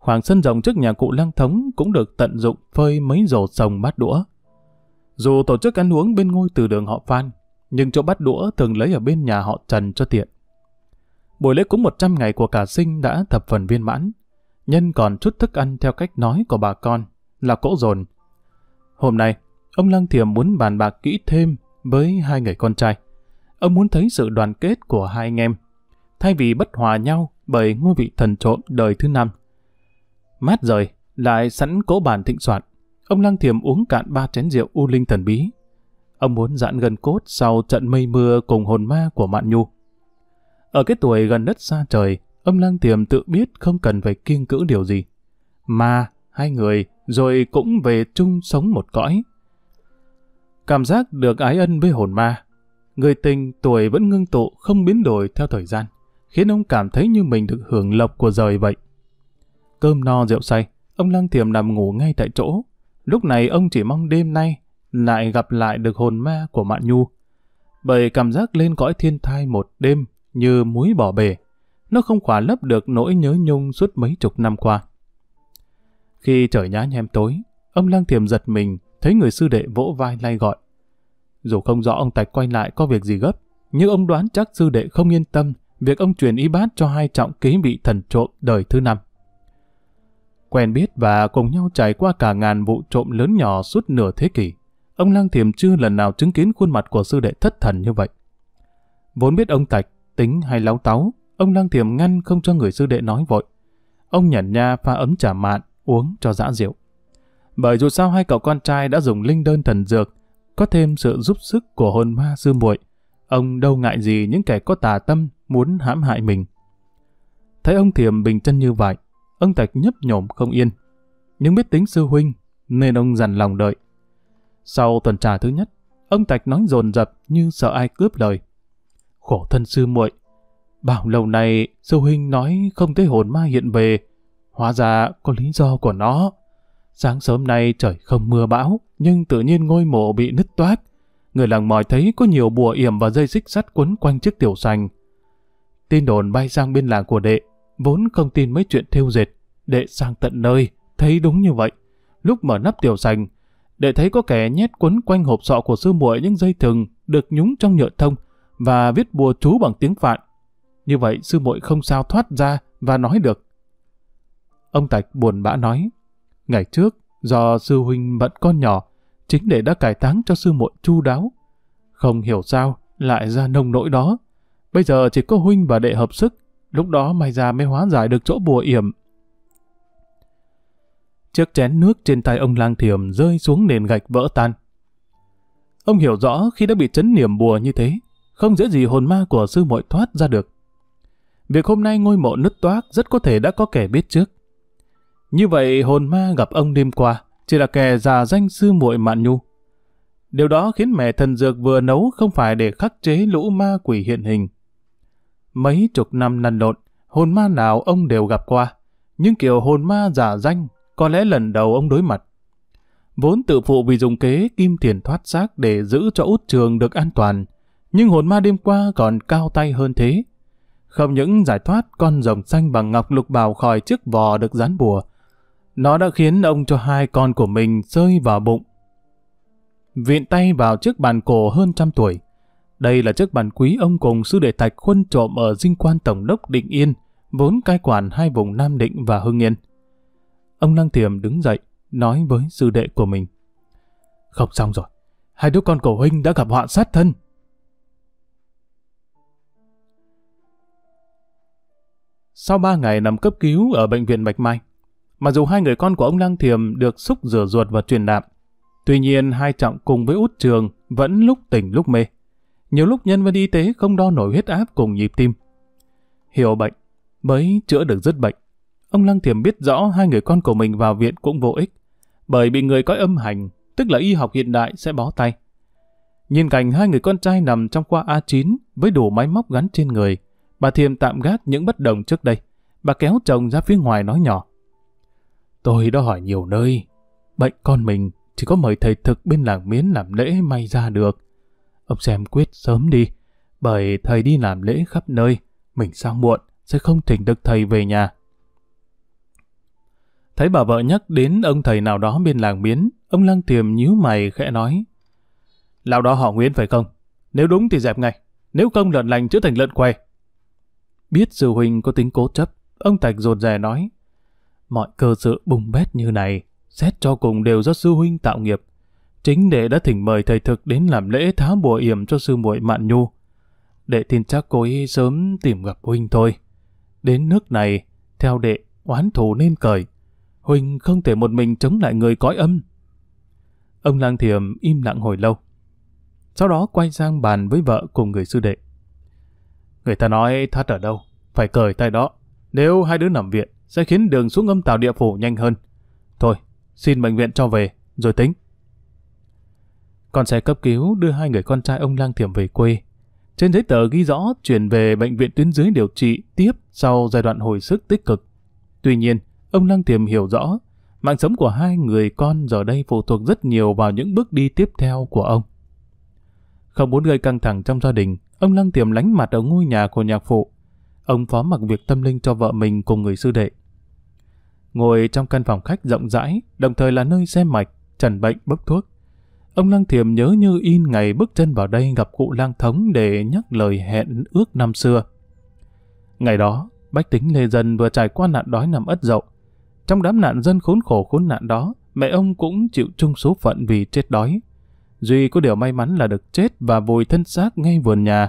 khoảng sân rộng trước nhà cụ lang thống cũng được tận dụng phơi mấy rổ sồng bát đũa. Dù tổ chức ăn uống bên ngôi từ đường họ Phan, nhưng chỗ bát đũa thường lấy ở bên nhà họ Trần cho tiện. Buổi lễ cúng 100 ngày của cả sinh đã thập phần viên mãn, nhân còn chút thức ăn theo cách nói của bà con là cỗ dồn. Hôm nay, ông Lăng Thiềm muốn bàn bạc kỹ thêm với hai người con trai. Ông muốn thấy sự đoàn kết của hai anh em, thay vì bất hòa nhau bởi ngôi vị thần trộm đời thứ năm. Mát rồi, lại sẵn cố bàn thịnh soạn. Ông Lăng Thiềm uống cạn ba chén rượu U Linh thần bí. Ông muốn dạn gần cốt sau trận mây mưa cùng hồn ma của Mạn Nhu. Ở cái tuổi gần đất xa trời, ông Lăng Thiềm tự biết không cần phải kiêng cữ điều gì. Mà, hai người rồi cũng về chung sống một cõi. Cảm giác được ái ân với hồn ma, người tình tuổi vẫn ngưng tụ không biến đổi theo thời gian, khiến ông cảm thấy như mình được hưởng lộc của rời vậy cơm no rượu say, ông lang thiềm nằm ngủ ngay tại chỗ. Lúc này ông chỉ mong đêm nay lại gặp lại được hồn ma của Mạn Nhu. Bởi cảm giác lên cõi thiên thai một đêm như muối bỏ bể, nó không khỏa lấp được nỗi nhớ nhung suốt mấy chục năm qua. Khi trời nhá nhem tối, ông lang thiềm giật mình, thấy người sư đệ vỗ vai lay gọi. Dù không rõ ông Tạch quay lại có việc gì gấp, nhưng ông đoán chắc sư đệ không yên tâm việc ông truyền y bát cho hai trọng ký bị thần trộm đời thứ năm quen biết và cùng nhau trải qua cả ngàn vụ trộm lớn nhỏ suốt nửa thế kỷ. Ông Lăng Thiềm chưa lần nào chứng kiến khuôn mặt của sư đệ thất thần như vậy. Vốn biết ông Tạch, tính hay láo táo, ông Lăng Thiềm ngăn không cho người sư đệ nói vội. Ông nhẩn nha pha ấm trà mạn, uống cho dã rượu. Bởi dù sao hai cậu con trai đã dùng linh đơn thần dược, có thêm sự giúp sức của hồn ma sư muội, ông đâu ngại gì những kẻ có tà tâm muốn hãm hại mình. Thấy ông Thiềm bình chân như vậy, Ông Thạch nhấp nhổm không yên. Nhưng biết tính sư huynh, nên ông dằn lòng đợi. Sau tuần trà thứ nhất, ông Thạch nói dồn dập như sợ ai cướp lời. Khổ thân sư muội, bảo lâu nay sư huynh nói không thấy hồn ma hiện về, hóa ra có lý do của nó. Sáng sớm nay trời không mưa bão, nhưng tự nhiên ngôi mộ bị nứt toát. Người làng mòi thấy có nhiều bùa yểm và dây xích sắt quấn quanh chiếc tiểu sành. Tin đồn bay sang bên làng của đệ, vốn không tin mấy chuyện thêu dệt, đệ sang tận nơi, thấy đúng như vậy. Lúc mở nắp tiểu sành, đệ thấy có kẻ nhét quấn quanh hộp sọ của sư muội những dây thừng được nhúng trong nhựa thông và viết bùa chú bằng tiếng phạn. Như vậy sư muội không sao thoát ra và nói được. Ông Tạch buồn bã nói, ngày trước do sư huynh bận con nhỏ, chính đệ đã cải táng cho sư muội chu đáo. Không hiểu sao lại ra nông nỗi đó. Bây giờ chỉ có huynh và đệ hợp sức Lúc đó mày già mới hóa giải được chỗ bùa yểm. Chiếc chén nước trên tay ông lang thiểm rơi xuống nền gạch vỡ tan. Ông hiểu rõ khi đã bị chấn niềm bùa như thế, không dễ gì hồn ma của sư muội thoát ra được. Việc hôm nay ngôi mộ nứt toác rất có thể đã có kẻ biết trước. Như vậy hồn ma gặp ông đêm qua chỉ là kẻ già danh sư muội Mạn Nhu. Điều đó khiến mẹ thần dược vừa nấu không phải để khắc chế lũ ma quỷ hiện hình, Mấy chục năm năn lộn, hồn ma nào ông đều gặp qua. Nhưng kiểu hồn ma giả danh, có lẽ lần đầu ông đối mặt. Vốn tự phụ vì dùng kế kim tiền thoát xác để giữ cho út trường được an toàn. Nhưng hồn ma đêm qua còn cao tay hơn thế. Không những giải thoát con rồng xanh bằng ngọc lục bào khỏi chiếc vò được dán bùa, nó đã khiến ông cho hai con của mình rơi vào bụng. Viện tay vào chiếc bàn cổ hơn trăm tuổi, đây là chiếc bàn quý ông cùng sư đệ Thạch khuân trộm ở dinh quan tổng đốc Định Yên, vốn cai quản hai vùng Nam Định và Hưng Yên. Ông Năng Thiềm đứng dậy, nói với sư đệ của mình. Không xong rồi, hai đứa con cổ huynh đã gặp họa sát thân. Sau ba ngày nằm cấp cứu ở bệnh viện Bạch Mai, mặc dù hai người con của ông Lăng Thiềm được xúc rửa ruột và truyền đạm, tuy nhiên hai trọng cùng với út trường vẫn lúc tỉnh lúc mê. Nhiều lúc nhân viên y tế không đo nổi huyết áp cùng nhịp tim. Hiểu bệnh, mới chữa được dứt bệnh. Ông Lăng Thiểm biết rõ hai người con của mình vào viện cũng vô ích, bởi bị người có âm hành, tức là y học hiện đại sẽ bó tay. Nhìn cảnh hai người con trai nằm trong khoa A9 với đủ máy móc gắn trên người, bà Thiềm tạm gác những bất đồng trước đây. Bà kéo chồng ra phía ngoài nói nhỏ. Tôi đã hỏi nhiều nơi, bệnh con mình chỉ có mời thầy thực bên làng miến làm lễ may ra được. Ông xem quyết sớm đi, bởi thầy đi làm lễ khắp nơi, mình sang muộn, sẽ không thỉnh được thầy về nhà. Thấy bà vợ nhắc đến ông thầy nào đó bên làng biến, ông lăng tiềm nhíu mày khẽ nói. Lão đó họ Nguyễn phải không? Nếu đúng thì dẹp ngay, nếu không lợn lành chữa thành lợn què. Biết sư huynh có tính cố chấp, ông Thạch rột rè nói. Mọi cơ sự bùng bét như này, xét cho cùng đều do sư huynh tạo nghiệp. Chính đệ đã thỉnh mời thầy thực đến làm lễ tháo bùa yểm cho sư muội Mạn Nhu. Đệ tin chắc cô ấy sớm tìm gặp huynh thôi. Đến nước này, theo đệ, oán thù nên cởi. Huynh không thể một mình chống lại người cõi âm. Ông lang thiềm im lặng hồi lâu. Sau đó quay sang bàn với vợ cùng người sư đệ. Người ta nói thắt ở đâu, phải cởi tay đó. Nếu hai đứa nằm viện, sẽ khiến đường xuống âm tàu địa phủ nhanh hơn. Thôi, xin bệnh viện cho về, rồi tính. Còn xe cấp cứu đưa hai người con trai ông lang thiểm về quê. Trên giấy tờ ghi rõ chuyển về bệnh viện tuyến dưới điều trị tiếp sau giai đoạn hồi sức tích cực. Tuy nhiên, ông lang thiểm hiểu rõ mạng sống của hai người con giờ đây phụ thuộc rất nhiều vào những bước đi tiếp theo của ông. Không muốn gây căng thẳng trong gia đình, ông Lang Tiềm lánh mặt ở ngôi nhà của nhạc phụ. Ông phó mặc việc tâm linh cho vợ mình cùng người sư đệ. Ngồi trong căn phòng khách rộng rãi, đồng thời là nơi xem mạch, trần bệnh, bốc thuốc, Ông Lăng Thiềm nhớ như in ngày bước chân vào đây gặp cụ lang thống để nhắc lời hẹn ước năm xưa. Ngày đó, bách tính Lê Dân vừa trải qua nạn đói nằm ất dậu. Trong đám nạn dân khốn khổ khốn nạn đó, mẹ ông cũng chịu chung số phận vì chết đói. Duy có điều may mắn là được chết và vùi thân xác ngay vườn nhà.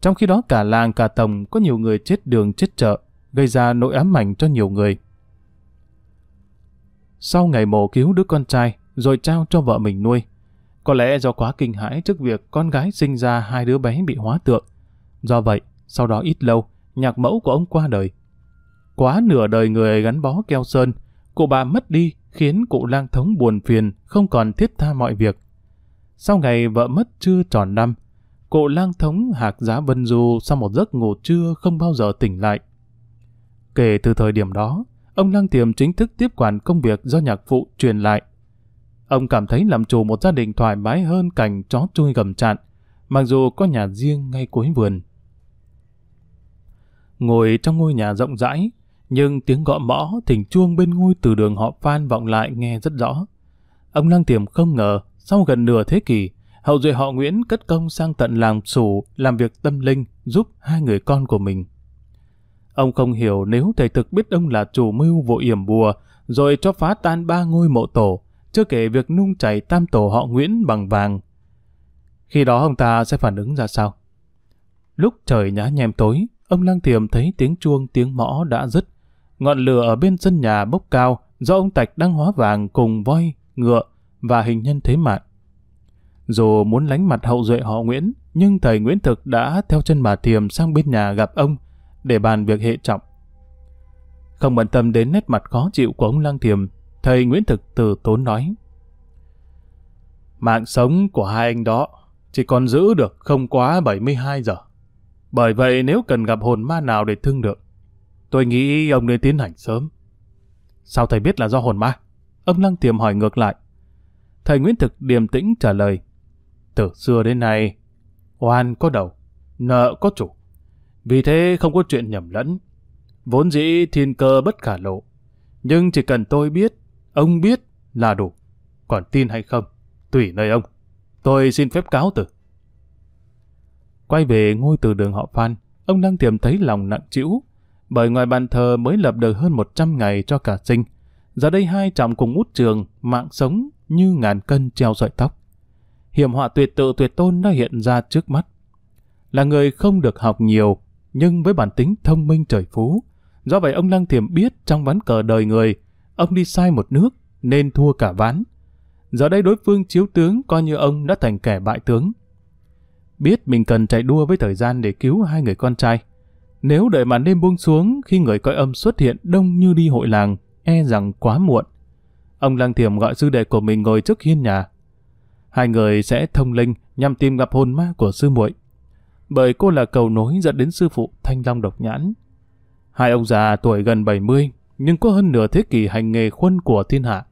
Trong khi đó cả làng cả tổng có nhiều người chết đường chết chợ, gây ra nỗi ám ảnh cho nhiều người. Sau ngày mổ cứu đứa con trai, rồi trao cho vợ mình nuôi, có lẽ do quá kinh hãi trước việc con gái sinh ra hai đứa bé bị hóa tượng. Do vậy, sau đó ít lâu, nhạc mẫu của ông qua đời. Quá nửa đời người gắn bó keo sơn, cụ bà mất đi khiến cụ lang thống buồn phiền, không còn thiết tha mọi việc. Sau ngày vợ mất chưa tròn năm, cụ lang thống hạc giá Vân Du sau một giấc ngủ trưa không bao giờ tỉnh lại. Kể từ thời điểm đó, ông lang tiềm chính thức tiếp quản công việc do nhạc phụ truyền lại. Ông cảm thấy làm chủ một gia đình thoải mái hơn cảnh chó chui gầm chặn, mặc dù có nhà riêng ngay cuối vườn. Ngồi trong ngôi nhà rộng rãi, nhưng tiếng gõ mõ thỉnh chuông bên ngôi từ đường họ Phan vọng lại nghe rất rõ. Ông Lăng Tiềm không ngờ, sau gần nửa thế kỷ, hậu duệ họ Nguyễn cất công sang tận làng sủ làm việc tâm linh giúp hai người con của mình. Ông không hiểu nếu thầy thực biết ông là chủ mưu vụ yểm bùa, rồi cho phá tan ba ngôi mộ tổ, chưa kể việc nung chảy tam tổ họ Nguyễn bằng vàng. Khi đó ông ta sẽ phản ứng ra sao? Lúc trời nhá nhem tối, ông lang Thiềm thấy tiếng chuông tiếng mõ đã dứt. Ngọn lửa ở bên sân nhà bốc cao do ông Tạch đang hóa vàng cùng voi, ngựa và hình nhân thế mạng. Dù muốn lánh mặt hậu duệ họ Nguyễn, nhưng thầy Nguyễn Thực đã theo chân bà Thiềm sang bên nhà gặp ông để bàn việc hệ trọng. Không bận tâm đến nét mặt khó chịu của ông Lang Thiềm, Thầy Nguyễn Thực từ tốn nói. Mạng sống của hai anh đó chỉ còn giữ được không quá 72 giờ. Bởi vậy nếu cần gặp hồn ma nào để thương được, tôi nghĩ ông nên tiến hành sớm. Sao thầy biết là do hồn ma? Âm Lăng Tiềm hỏi ngược lại. Thầy Nguyễn Thực điềm tĩnh trả lời. Từ xưa đến nay, oan có đầu, nợ có chủ. Vì thế không có chuyện nhầm lẫn. Vốn dĩ thiên cơ bất khả lộ. Nhưng chỉ cần tôi biết Ông biết là đủ, còn tin hay không, tùy nơi ông. Tôi xin phép cáo từ. Quay về ngôi từ đường họ Phan, ông đang tìm thấy lòng nặng trĩu, bởi ngoài bàn thờ mới lập được hơn 100 ngày cho cả sinh. Giờ đây hai chồng cùng út trường, mạng sống như ngàn cân treo sợi tóc. Hiểm họa tuyệt tự tuyệt tôn đã hiện ra trước mắt. Là người không được học nhiều, nhưng với bản tính thông minh trời phú. Do vậy ông Lăng Thiểm biết trong ván cờ đời người ông đi sai một nước nên thua cả ván. Giờ đây đối phương chiếu tướng coi như ông đã thành kẻ bại tướng. Biết mình cần chạy đua với thời gian để cứu hai người con trai. Nếu đợi màn đêm buông xuống khi người coi âm xuất hiện đông như đi hội làng, e rằng quá muộn. Ông Lăng Thiểm gọi sư đệ của mình ngồi trước hiên nhà. Hai người sẽ thông linh nhằm tìm gặp hồn ma của sư muội. Bởi cô là cầu nối dẫn đến sư phụ Thanh Long Độc Nhãn. Hai ông già tuổi gần 70 nhưng có hơn nửa thế kỷ hành nghề khuân của thiên hạ.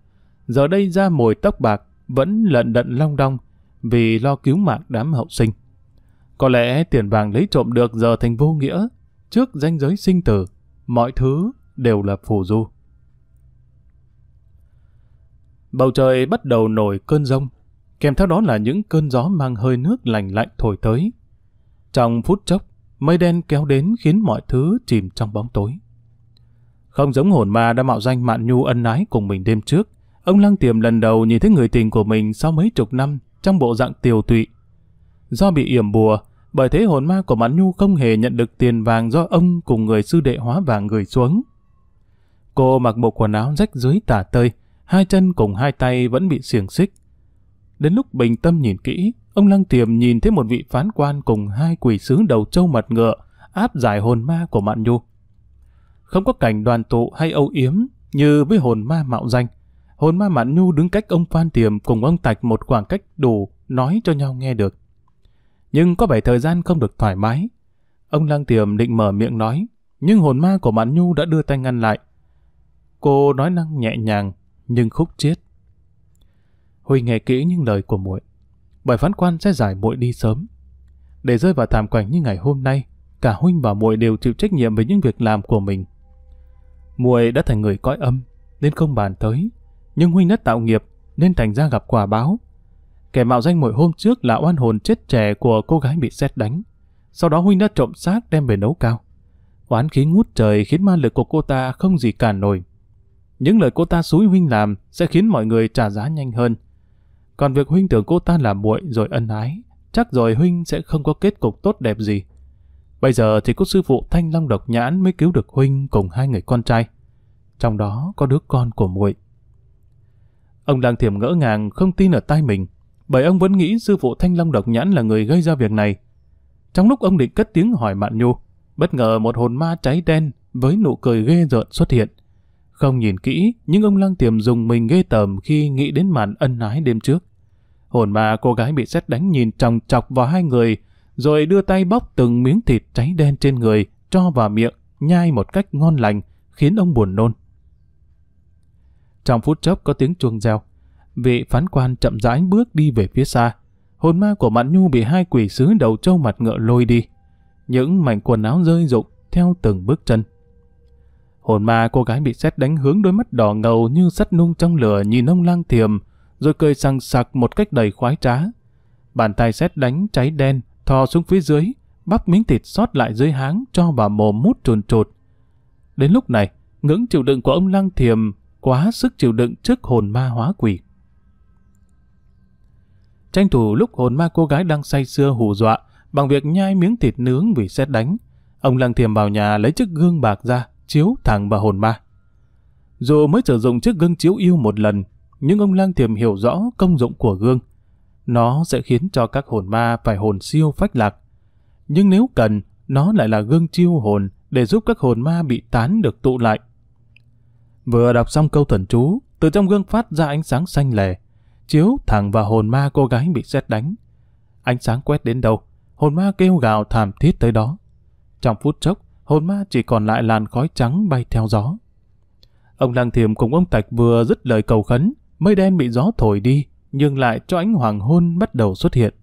Giờ đây ra mồi tóc bạc vẫn lận đận long đong vì lo cứu mạng đám hậu sinh. Có lẽ tiền vàng lấy trộm được giờ thành vô nghĩa, trước danh giới sinh tử, mọi thứ đều là phù du. Bầu trời bắt đầu nổi cơn rông, kèm theo đó là những cơn gió mang hơi nước lành lạnh thổi tới. Trong phút chốc, mây đen kéo đến khiến mọi thứ chìm trong bóng tối. Không giống hồn ma đã mạo danh Mạn Nhu ân ái cùng mình đêm trước, ông Lăng Tiềm lần đầu nhìn thấy người tình của mình sau mấy chục năm trong bộ dạng tiều tụy. Do bị yểm bùa, bởi thế hồn ma của Mạn Nhu không hề nhận được tiền vàng do ông cùng người sư đệ hóa vàng gửi xuống. Cô mặc bộ quần áo rách dưới tả tơi, hai chân cùng hai tay vẫn bị xiềng xích. Đến lúc bình tâm nhìn kỹ, ông Lăng Tiềm nhìn thấy một vị phán quan cùng hai quỷ sứ đầu trâu mặt ngựa áp giải hồn ma của Mạn Nhu không có cảnh đoàn tụ hay âu yếm như với hồn ma mạo danh. Hồn ma Mạn Nhu đứng cách ông Phan Tiềm cùng ông Tạch một khoảng cách đủ nói cho nhau nghe được. Nhưng có vẻ thời gian không được thoải mái. Ông Lăng Tiềm định mở miệng nói, nhưng hồn ma của Mạn Nhu đã đưa tay ngăn lại. Cô nói năng nhẹ nhàng, nhưng khúc chiết. Huy nghe kỹ những lời của muội, bởi phán quan sẽ giải muội đi sớm. Để rơi vào thảm cảnh như ngày hôm nay, cả huynh và muội đều chịu trách nhiệm về những việc làm của mình muội đã thành người cõi âm, nên không bàn tới. Nhưng huynh đã tạo nghiệp, nên thành ra gặp quả báo. Kẻ mạo danh mỗi hôm trước là oan hồn chết trẻ của cô gái bị xét đánh. Sau đó huynh đã trộm xác đem về nấu cao. Oán khí ngút trời khiến ma lực của cô ta không gì cản nổi. Những lời cô ta xúi huynh làm sẽ khiến mọi người trả giá nhanh hơn. Còn việc huynh tưởng cô ta là muội rồi ân ái, chắc rồi huynh sẽ không có kết cục tốt đẹp gì. Bây giờ thì có sư phụ Thanh Long Độc Nhãn mới cứu được Huynh cùng hai người con trai. Trong đó có đứa con của muội. Ông đang thiểm ngỡ ngàng không tin ở tay mình, bởi ông vẫn nghĩ sư phụ Thanh Long Độc Nhãn là người gây ra việc này. Trong lúc ông định cất tiếng hỏi Mạn Nhu, bất ngờ một hồn ma cháy đen với nụ cười ghê rợn xuất hiện. Không nhìn kỹ, nhưng ông lang tiềm dùng mình ghê tởm khi nghĩ đến màn ân ái đêm trước. Hồn ma cô gái bị xét đánh nhìn chòng chọc vào hai người, rồi đưa tay bóc từng miếng thịt cháy đen trên người, cho vào miệng, nhai một cách ngon lành, khiến ông buồn nôn. Trong phút chốc có tiếng chuông reo, vị phán quan chậm rãi bước đi về phía xa. Hồn ma của Mạn Nhu bị hai quỷ sứ đầu trâu mặt ngựa lôi đi. Những mảnh quần áo rơi rụng theo từng bước chân. Hồn ma cô gái bị xét đánh hướng đôi mắt đỏ ngầu như sắt nung trong lửa nhìn ông lang thiềm, rồi cười sằng sặc một cách đầy khoái trá. Bàn tay xét đánh cháy đen, thò xuống phía dưới, bắp miếng thịt sót lại dưới háng cho vào mồm mút trồn trột. Đến lúc này, ngưỡng chịu đựng của ông Lăng Thiềm quá sức chịu đựng trước hồn ma hóa quỷ. Tranh thủ lúc hồn ma cô gái đang say sưa hù dọa bằng việc nhai miếng thịt nướng vì xét đánh, ông Lăng Thiềm vào nhà lấy chiếc gương bạc ra, chiếu thẳng vào hồn ma. Dù mới sử dụng chiếc gương chiếu yêu một lần, nhưng ông Lăng Thiềm hiểu rõ công dụng của gương – nó sẽ khiến cho các hồn ma phải hồn siêu phách lạc. Nhưng nếu cần, nó lại là gương chiêu hồn để giúp các hồn ma bị tán được tụ lại. Vừa đọc xong câu thần chú, từ trong gương phát ra ánh sáng xanh lè, chiếu thẳng vào hồn ma cô gái bị xét đánh. Ánh sáng quét đến đâu, hồn ma kêu gào thảm thiết tới đó. Trong phút chốc, hồn ma chỉ còn lại làn khói trắng bay theo gió. Ông Lăng Thiềm cùng ông Tạch vừa dứt lời cầu khấn, mây đen bị gió thổi đi, nhưng lại cho ánh hoàng hôn bắt đầu xuất hiện.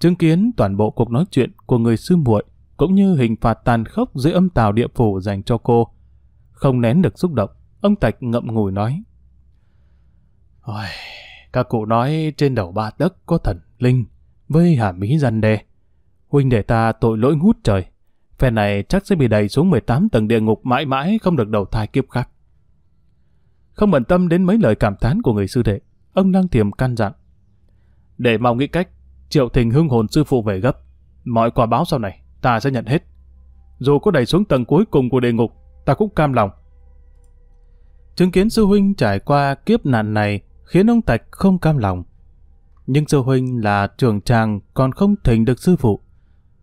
Chứng kiến toàn bộ cuộc nói chuyện của người sư muội cũng như hình phạt tàn khốc dưới âm tào địa phủ dành cho cô. Không nén được xúc động, ông Tạch ngậm ngùi nói. Ôi, các cụ nói trên đầu ba đất có thần linh, với hàm ý răn đe. Huynh để ta tội lỗi ngút trời, phe này chắc sẽ bị đẩy xuống 18 tầng địa ngục mãi mãi không được đầu thai kiếp khác. Không bận tâm đến mấy lời cảm thán của người sư đệ, Ông Lăng Tiềm căn dặn. Để mau nghĩ cách, triệu thình hưng hồn sư phụ về gấp. Mọi quả báo sau này, ta sẽ nhận hết. Dù có đẩy xuống tầng cuối cùng của địa ngục, ta cũng cam lòng. Chứng kiến sư huynh trải qua kiếp nạn này khiến ông Tạch không cam lòng. Nhưng sư huynh là trưởng tràng còn không thành được sư phụ.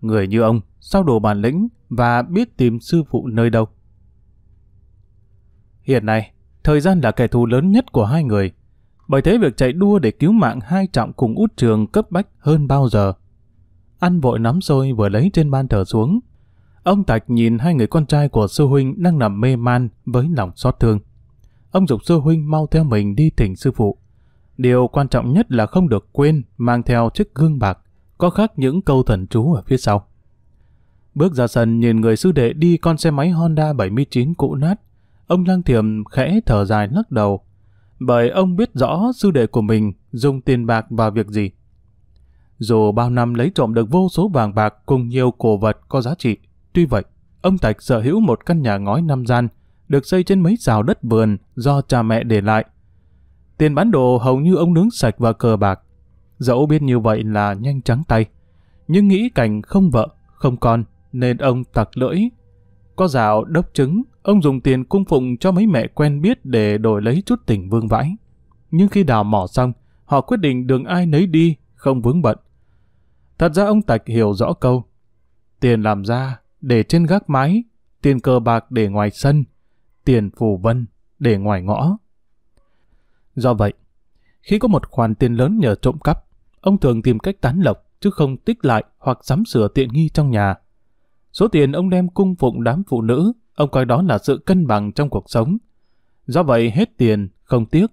Người như ông, sao đồ bản lĩnh và biết tìm sư phụ nơi đâu. Hiện nay, thời gian là kẻ thù lớn nhất của hai người. Bởi thế việc chạy đua để cứu mạng hai trọng cùng út trường cấp bách hơn bao giờ. Ăn vội nắm xôi vừa lấy trên ban thờ xuống. Ông tạch nhìn hai người con trai của sư huynh đang nằm mê man với lòng xót thương. Ông dục sư huynh mau theo mình đi thỉnh sư phụ. Điều quan trọng nhất là không được quên mang theo chiếc gương bạc, có khác những câu thần chú ở phía sau. Bước ra sân nhìn người sư đệ đi con xe máy Honda 79 cũ nát, ông lang thiềm khẽ thở dài lắc đầu bởi ông biết rõ sư đệ của mình dùng tiền bạc vào việc gì. Dù bao năm lấy trộm được vô số vàng bạc cùng nhiều cổ vật có giá trị, tuy vậy, ông Tạch sở hữu một căn nhà ngói năm gian, được xây trên mấy rào đất vườn do cha mẹ để lại. Tiền bán đồ hầu như ông nướng sạch vào cờ bạc. Dẫu biết như vậy là nhanh trắng tay, nhưng nghĩ cảnh không vợ, không con, nên ông tặc lưỡi có dạo đốc trứng, ông dùng tiền cung phụng cho mấy mẹ quen biết để đổi lấy chút tình vương vãi. Nhưng khi đào mỏ xong, họ quyết định đường ai nấy đi, không vướng bận. Thật ra ông Tạch hiểu rõ câu. Tiền làm ra, để trên gác mái, tiền cờ bạc để ngoài sân, tiền phù vân để ngoài ngõ. Do vậy, khi có một khoản tiền lớn nhờ trộm cắp, ông thường tìm cách tán lộc chứ không tích lại hoặc sắm sửa tiện nghi trong nhà. Số tiền ông đem cung phụng đám phụ nữ, ông coi đó là sự cân bằng trong cuộc sống. Do vậy hết tiền, không tiếc,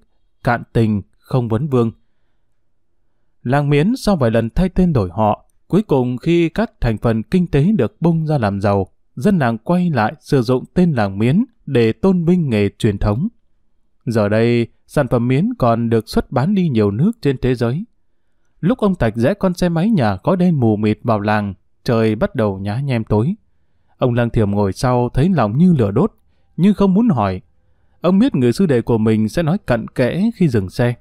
cạn tình, không vấn vương. Làng Miến sau vài lần thay tên đổi họ, cuối cùng khi các thành phần kinh tế được bung ra làm giàu, dân làng quay lại sử dụng tên làng Miến để tôn vinh nghề truyền thống. Giờ đây, sản phẩm miến còn được xuất bán đi nhiều nước trên thế giới. Lúc ông tạch rẽ con xe máy nhà có đen mù mịt vào làng, trời bắt đầu nhá nhem tối. Ông Lăng Thiểm ngồi sau thấy lòng như lửa đốt, nhưng không muốn hỏi. Ông biết người sư đệ của mình sẽ nói cặn kẽ khi dừng xe.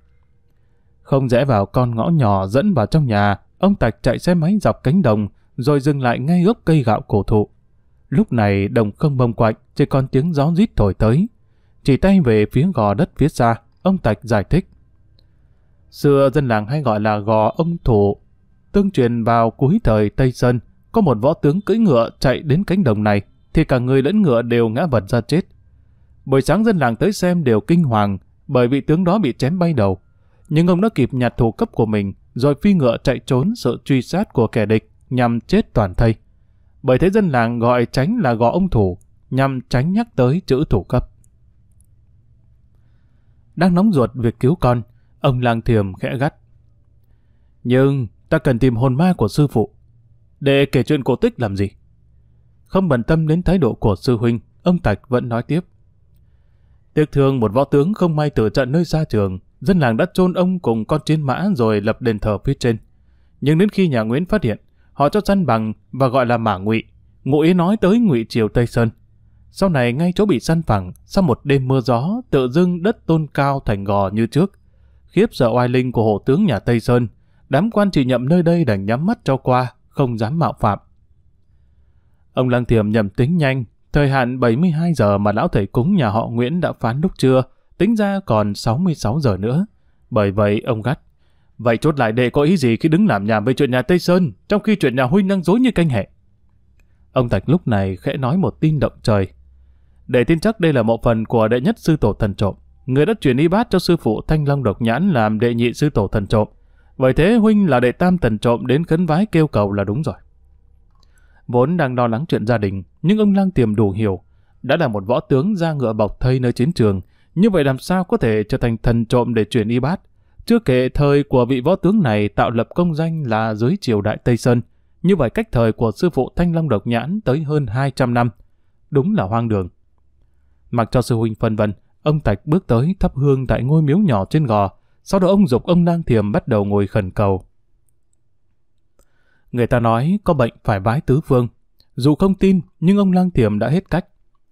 Không rẽ vào con ngõ nhỏ dẫn vào trong nhà, ông Tạch chạy xe máy dọc cánh đồng, rồi dừng lại ngay gốc cây gạo cổ thụ. Lúc này đồng không bông quạnh, chỉ còn tiếng gió rít thổi tới. Chỉ tay về phía gò đất phía xa, ông Tạch giải thích. Xưa dân làng hay gọi là gò ông thụ tương truyền vào cuối thời Tây Sơn, có một võ tướng cưỡi ngựa chạy đến cánh đồng này, thì cả người lẫn ngựa đều ngã vật ra chết. Buổi sáng dân làng tới xem đều kinh hoàng, bởi vị tướng đó bị chém bay đầu. Nhưng ông đã kịp nhặt thủ cấp của mình, rồi phi ngựa chạy trốn sự truy sát của kẻ địch nhằm chết toàn thây. Bởi thế dân làng gọi tránh là gọi ông thủ, nhằm tránh nhắc tới chữ thủ cấp. Đang nóng ruột việc cứu con, ông làng thiềm khẽ gắt. Nhưng ta cần tìm hồn ma của sư phụ. Để kể chuyện cổ tích làm gì? Không bận tâm đến thái độ của sư huynh, ông Tạch vẫn nói tiếp. Tiếc thương một võ tướng không may tử trận nơi xa trường, dân làng đã chôn ông cùng con chiến mã rồi lập đền thờ phía trên. Nhưng đến khi nhà Nguyễn phát hiện, họ cho săn bằng và gọi là mả ngụy, ngụ ý nói tới ngụy triều Tây Sơn. Sau này ngay chỗ bị săn phẳng, sau một đêm mưa gió, tự dưng đất tôn cao thành gò như trước. Khiếp sợ oai linh của hộ tướng nhà Tây Sơn, đám quan chỉ nhậm nơi đây đành nhắm mắt cho qua, không dám mạo phạm. Ông Lăng thiềm nhầm tính nhanh, thời hạn 72 giờ mà lão thầy cúng nhà họ Nguyễn đã phán lúc trưa, tính ra còn 66 giờ nữa. Bởi vậy ông gắt, vậy chốt lại đệ có ý gì khi đứng làm nhảm về chuyện nhà Tây Sơn, trong khi chuyện nhà Huynh đang dối như canh hẹ? Ông Thạch lúc này khẽ nói một tin động trời. Để tin chắc đây là một phần của đệ nhất sư tổ thần trộm, người đã chuyển y bát cho sư phụ Thanh Long Độc Nhãn làm đệ nhị sư tổ thần trộm. Vậy thế huynh là đệ tam tần trộm đến khấn vái kêu cầu là đúng rồi. Vốn đang lo lắng chuyện gia đình, nhưng ông lang tiềm đủ hiểu. Đã là một võ tướng ra ngựa bọc thây nơi chiến trường, như vậy làm sao có thể trở thành thần trộm để truyền y bát. Chưa kể thời của vị võ tướng này tạo lập công danh là dưới triều đại Tây Sơn. Như vậy cách thời của sư phụ Thanh Long Độc Nhãn tới hơn 200 năm. Đúng là hoang đường. Mặc cho sư huynh phân vân, ông Tạch bước tới thắp hương tại ngôi miếu nhỏ trên gò, sau đó ông Dục ông lang thiềm bắt đầu ngồi khẩn cầu. Người ta nói có bệnh phải vái tứ phương. Dù không tin, nhưng ông lang thiềm đã hết cách.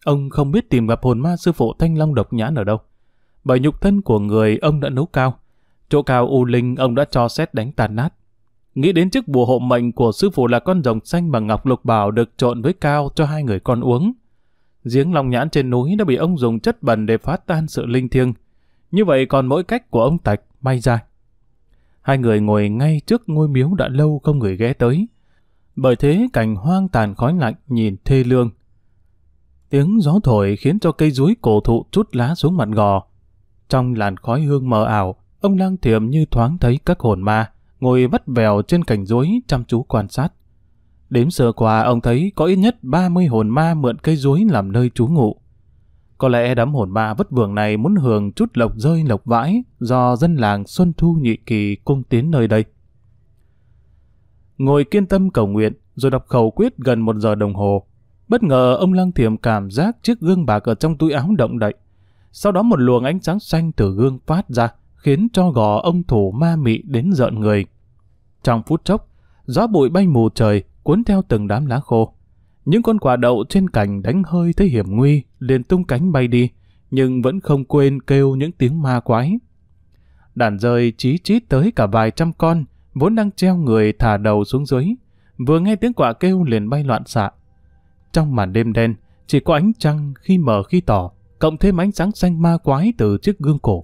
Ông không biết tìm gặp hồn ma sư phụ Thanh Long độc nhãn ở đâu. Bởi nhục thân của người ông đã nấu cao. Chỗ cao u linh ông đã cho xét đánh tàn nát. Nghĩ đến chiếc bùa hộ mệnh của sư phụ là con rồng xanh bằng ngọc lục bảo được trộn với cao cho hai người con uống. Giếng lòng nhãn trên núi đã bị ông dùng chất bẩn để phá tan sự linh thiêng. Như vậy còn mỗi cách của ông Tạch may ra. Hai người ngồi ngay trước ngôi miếu đã lâu không người ghé tới. Bởi thế cảnh hoang tàn khói lạnh nhìn thê lương. Tiếng gió thổi khiến cho cây rúi cổ thụ chút lá xuống mặt gò. Trong làn khói hương mờ ảo, ông lang thiểm như thoáng thấy các hồn ma, ngồi vắt vèo trên cành rúi chăm chú quan sát. Đếm sơ qua ông thấy có ít nhất 30 hồn ma mượn cây rúi làm nơi trú ngụ. Có lẽ đám hồn ma vất vưởng này muốn hưởng chút lộc rơi lộc vãi do dân làng Xuân Thu Nhị Kỳ cung tiến nơi đây. Ngồi kiên tâm cầu nguyện, rồi đọc khẩu quyết gần một giờ đồng hồ. Bất ngờ ông Lăng thiềm cảm giác chiếc gương bạc ở trong túi áo động đậy. Sau đó một luồng ánh sáng xanh từ gương phát ra, khiến cho gò ông thủ ma mị đến giận người. Trong phút chốc, gió bụi bay mù trời, cuốn theo từng đám lá khô. Những con quả đậu trên cành đánh hơi thấy hiểm nguy, liền tung cánh bay đi, nhưng vẫn không quên kêu những tiếng ma quái. Đàn rơi chí chí tới cả vài trăm con, vốn đang treo người thả đầu xuống dưới, vừa nghe tiếng quả kêu liền bay loạn xạ. Trong màn đêm đen, chỉ có ánh trăng khi mở khi tỏ, cộng thêm ánh sáng xanh ma quái từ chiếc gương cổ.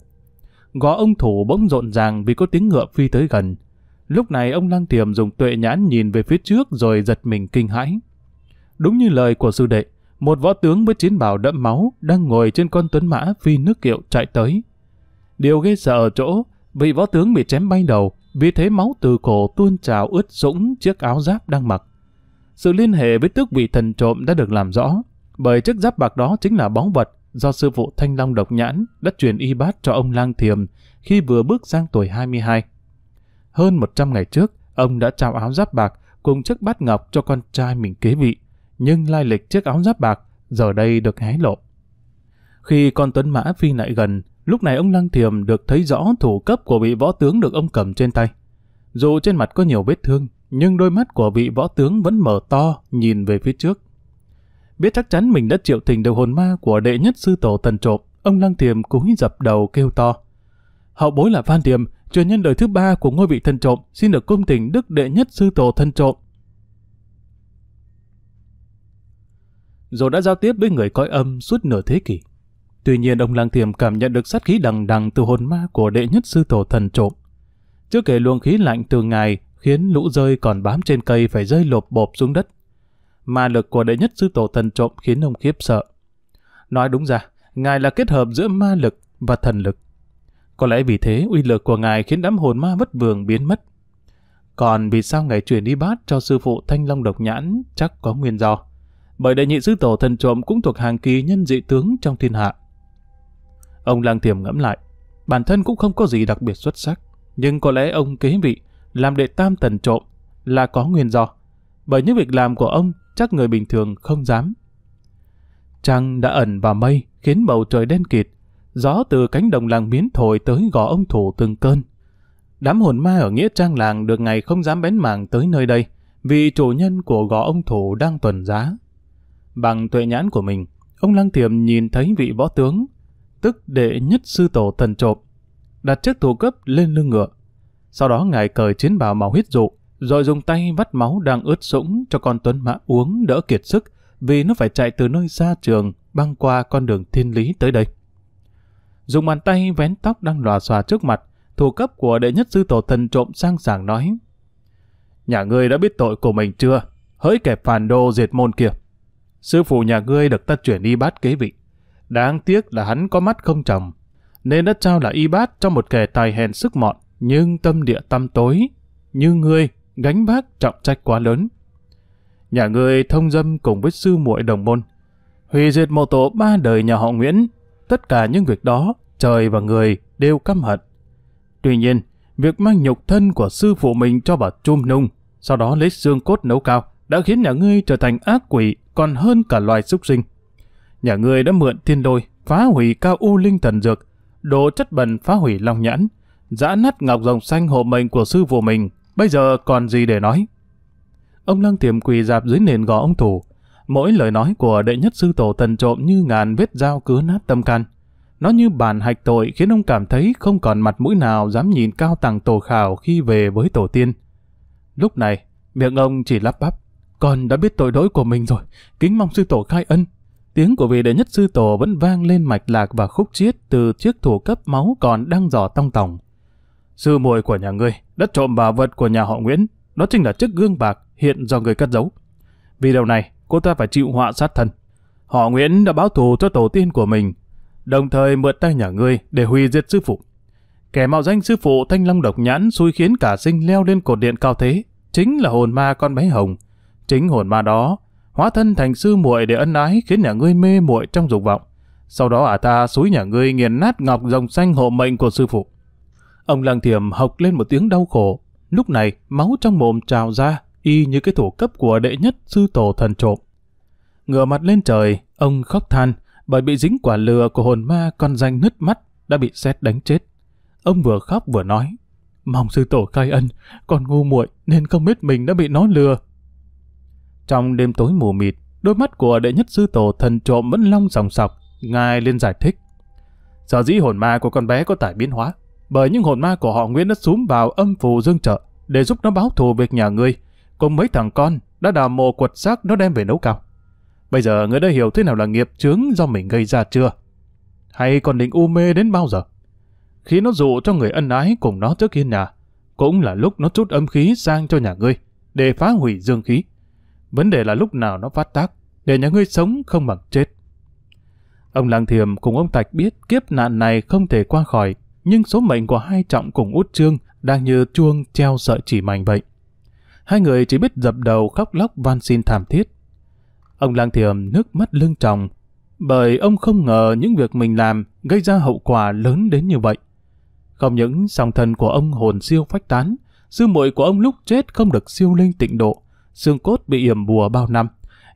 Gó ông thủ bỗng rộn ràng vì có tiếng ngựa phi tới gần. Lúc này ông lang tiềm dùng tuệ nhãn nhìn về phía trước rồi giật mình kinh hãi. Đúng như lời của sư đệ, một võ tướng với chiến bào đẫm máu đang ngồi trên con tuấn mã phi nước kiệu chạy tới. Điều ghê sợ ở chỗ, vị võ tướng bị chém bay đầu, vì thế máu từ cổ tuôn trào ướt sũng chiếc áo giáp đang mặc. Sự liên hệ với tước vị thần trộm đã được làm rõ, bởi chiếc giáp bạc đó chính là bóng vật do sư phụ Thanh Long Độc Nhãn đã truyền y bát cho ông Lang Thiềm khi vừa bước sang tuổi 22. Hơn 100 ngày trước, ông đã trao áo giáp bạc cùng chiếc bát ngọc cho con trai mình kế vị nhưng lai lịch chiếc áo giáp bạc giờ đây được hé lộ. Khi con tuấn mã phi lại gần, lúc này ông Lăng Thiềm được thấy rõ thủ cấp của vị võ tướng được ông cầm trên tay. Dù trên mặt có nhiều vết thương, nhưng đôi mắt của vị võ tướng vẫn mở to, nhìn về phía trước. Biết chắc chắn mình đã triệu tình được hồn ma của đệ nhất sư tổ tần trộm, ông Lăng Thiềm cúi dập đầu kêu to. Hậu bối là Phan Thiềm, truyền nhân đời thứ ba của ngôi vị thần trộm xin được cung tình đức đệ nhất sư tổ thần trộm rồi đã giao tiếp với người coi âm suốt nửa thế kỷ. Tuy nhiên ông Lang Thiềm cảm nhận được sát khí đằng đằng từ hồn ma của đệ nhất sư tổ thần trộm. Chưa kể luồng khí lạnh từ ngài khiến lũ rơi còn bám trên cây phải rơi lộp bộp xuống đất. Ma lực của đệ nhất sư tổ thần trộm khiến ông khiếp sợ. Nói đúng ra, ngài là kết hợp giữa ma lực và thần lực. Có lẽ vì thế uy lực của ngài khiến đám hồn ma vất vường biến mất. Còn vì sao ngài chuyển đi bát cho sư phụ Thanh Long Độc Nhãn chắc có nguyên do bởi đệ nhị sư tổ thần trộm cũng thuộc hàng kỳ nhân dị tướng trong thiên hạ. Ông lang tiềm ngẫm lại, bản thân cũng không có gì đặc biệt xuất sắc, nhưng có lẽ ông kế vị làm đệ tam thần trộm là có nguyên do, bởi những việc làm của ông chắc người bình thường không dám. Trăng đã ẩn vào mây, khiến bầu trời đen kịt, gió từ cánh đồng làng miến thổi tới gõ ông thủ từng cơn. Đám hồn ma ở nghĩa trang làng được ngày không dám bén mảng tới nơi đây, vì chủ nhân của gò ông thủ đang tuần giá. Bằng tuệ nhãn của mình, ông Lăng Thiểm nhìn thấy vị võ tướng, tức đệ nhất sư tổ thần trộm, đặt chiếc thủ cấp lên lưng ngựa. Sau đó ngài cởi chiến bào màu huyết dụ, rồi dùng tay vắt máu đang ướt sũng cho con Tuấn Mã uống đỡ kiệt sức vì nó phải chạy từ nơi xa trường băng qua con đường thiên lý tới đây. Dùng bàn tay vén tóc đang lòa xòa trước mặt, thủ cấp của đệ nhất sư tổ thần trộm sang sảng nói Nhà ngươi đã biết tội của mình chưa? Hỡi kẻ phản đồ diệt môn kia. Sư phụ nhà ngươi được ta chuyển y bát kế vị. Đáng tiếc là hắn có mắt không chồng, nên đã trao là y bát cho một kẻ tài hèn sức mọn, nhưng tâm địa tâm tối. Như ngươi, gánh vác trọng trách quá lớn. Nhà ngươi thông dâm cùng với sư muội đồng môn, hủy diệt mộ tổ ba đời nhà họ Nguyễn. Tất cả những việc đó, trời và người đều căm hận. Tuy nhiên, việc mang nhục thân của sư phụ mình cho bà Trung Nung, sau đó lấy xương cốt nấu cao, đã khiến nhà ngươi trở thành ác quỷ, còn hơn cả loài súc sinh. Nhà ngươi đã mượn thiên đôi, phá hủy cao u linh thần dược, đổ chất bẩn phá hủy long nhãn, giã nát ngọc rồng xanh hộ mệnh của sư phụ mình, bây giờ còn gì để nói? Ông lăng tiềm quỳ dạp dưới nền gò ông thủ, mỗi lời nói của đệ nhất sư tổ thần trộm như ngàn vết dao cứa nát tâm can. Nó như bàn hạch tội khiến ông cảm thấy không còn mặt mũi nào dám nhìn cao tầng tổ khảo khi về với tổ tiên. Lúc này, miệng ông chỉ lắp bắp. Con đã biết tội lỗi của mình rồi, kính mong sư tổ khai ân. Tiếng của vị đệ nhất sư tổ vẫn vang lên mạch lạc và khúc chiết từ chiếc thủ cấp máu còn đang dò tong tòng. Sư muội của nhà ngươi đã trộm bảo vật của nhà họ Nguyễn, đó chính là chiếc gương bạc hiện do người cất giấu. Vì điều này, cô ta phải chịu họa sát thân. Họ Nguyễn đã báo thù cho tổ tiên của mình, đồng thời mượn tay nhà ngươi để hủy diệt sư phụ. Kẻ mạo danh sư phụ Thanh Long Độc Nhãn xui khiến cả sinh leo lên cột điện cao thế, chính là hồn ma con bé Hồng, Chính hồn ma đó hóa thân thành sư muội để ân ái khiến nhà ngươi mê muội trong dục vọng. Sau đó ả à ta xúi nhà ngươi nghiền nát ngọc rồng xanh hộ mệnh của sư phụ. Ông lăng thiểm học lên một tiếng đau khổ. Lúc này máu trong mồm trào ra y như cái thủ cấp của đệ nhất sư tổ thần trộm. Ngửa mặt lên trời, ông khóc than bởi bị dính quả lừa của hồn ma con danh nứt mắt đã bị xét đánh chết. Ông vừa khóc vừa nói, mong sư tổ khai ân, con ngu muội nên không biết mình đã bị nó lừa, trong đêm tối mù mịt, đôi mắt của đệ nhất sư tổ thần trộm vẫn long sòng sọc, ngài lên giải thích. Sở dĩ hồn ma của con bé có tải biến hóa, bởi những hồn ma của họ Nguyễn đã súm vào âm phù dương trợ để giúp nó báo thù việc nhà ngươi, cùng mấy thằng con đã đào mộ quật xác nó đem về nấu cao. Bây giờ ngươi đã hiểu thế nào là nghiệp chướng do mình gây ra chưa? Hay còn định u mê đến bao giờ? Khi nó dụ cho người ân ái cùng nó trước hiên nhà, cũng là lúc nó chút âm khí sang cho nhà ngươi, để phá hủy dương khí. Vấn đề là lúc nào nó phát tác, để nhà ngươi sống không bằng chết. Ông Lăng Thiềm cùng ông tạch biết kiếp nạn này không thể qua khỏi, nhưng số mệnh của hai trọng cùng út trương đang như chuông treo sợi chỉ mảnh vậy. Hai người chỉ biết dập đầu khóc lóc van xin thảm thiết. Ông Lăng Thiềm nước mắt lưng tròng, bởi ông không ngờ những việc mình làm gây ra hậu quả lớn đến như vậy. Không những song thân của ông hồn siêu phách tán, sư muội của ông lúc chết không được siêu linh tịnh độ, xương cốt bị yểm bùa bao năm,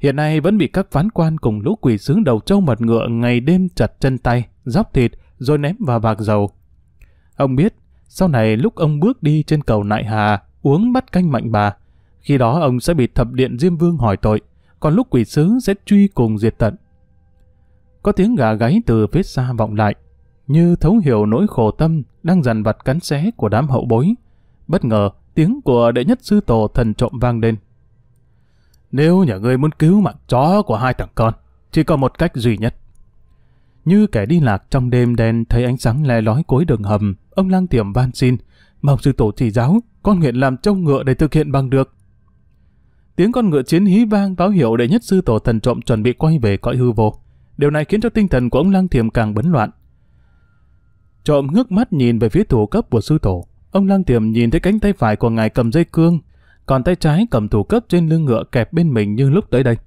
hiện nay vẫn bị các phán quan cùng lũ quỷ sướng đầu trâu mật ngựa ngày đêm chặt chân tay, dóc thịt, rồi ném vào bạc dầu. Ông biết, sau này lúc ông bước đi trên cầu Nại Hà, uống bắt canh mạnh bà, khi đó ông sẽ bị thập điện Diêm Vương hỏi tội, còn lúc quỷ sướng sẽ truy cùng diệt tận. Có tiếng gà gáy từ phía xa vọng lại, như thấu hiểu nỗi khổ tâm đang dằn vặt cắn xé của đám hậu bối. Bất ngờ, tiếng của đệ nhất sư tổ thần trộm vang lên. Nếu nhà ngươi muốn cứu mạng chó của hai thằng con, chỉ có một cách duy nhất. Như kẻ đi lạc trong đêm đen thấy ánh sáng le lói cuối đường hầm, ông lang tiệm van xin, mong sư tổ chỉ giáo, con nguyện làm trâu ngựa để thực hiện bằng được. Tiếng con ngựa chiến hí vang báo hiệu để nhất sư tổ thần trộm chuẩn bị quay về cõi hư vô. Điều này khiến cho tinh thần của ông lang tiệm càng bấn loạn. Trộm ngước mắt nhìn về phía thủ cấp của sư tổ. Ông lang tiệm nhìn thấy cánh tay phải của ngài cầm dây cương, còn tay trái cầm thủ cấp trên lưng ngựa kẹp bên mình như lúc tới đây.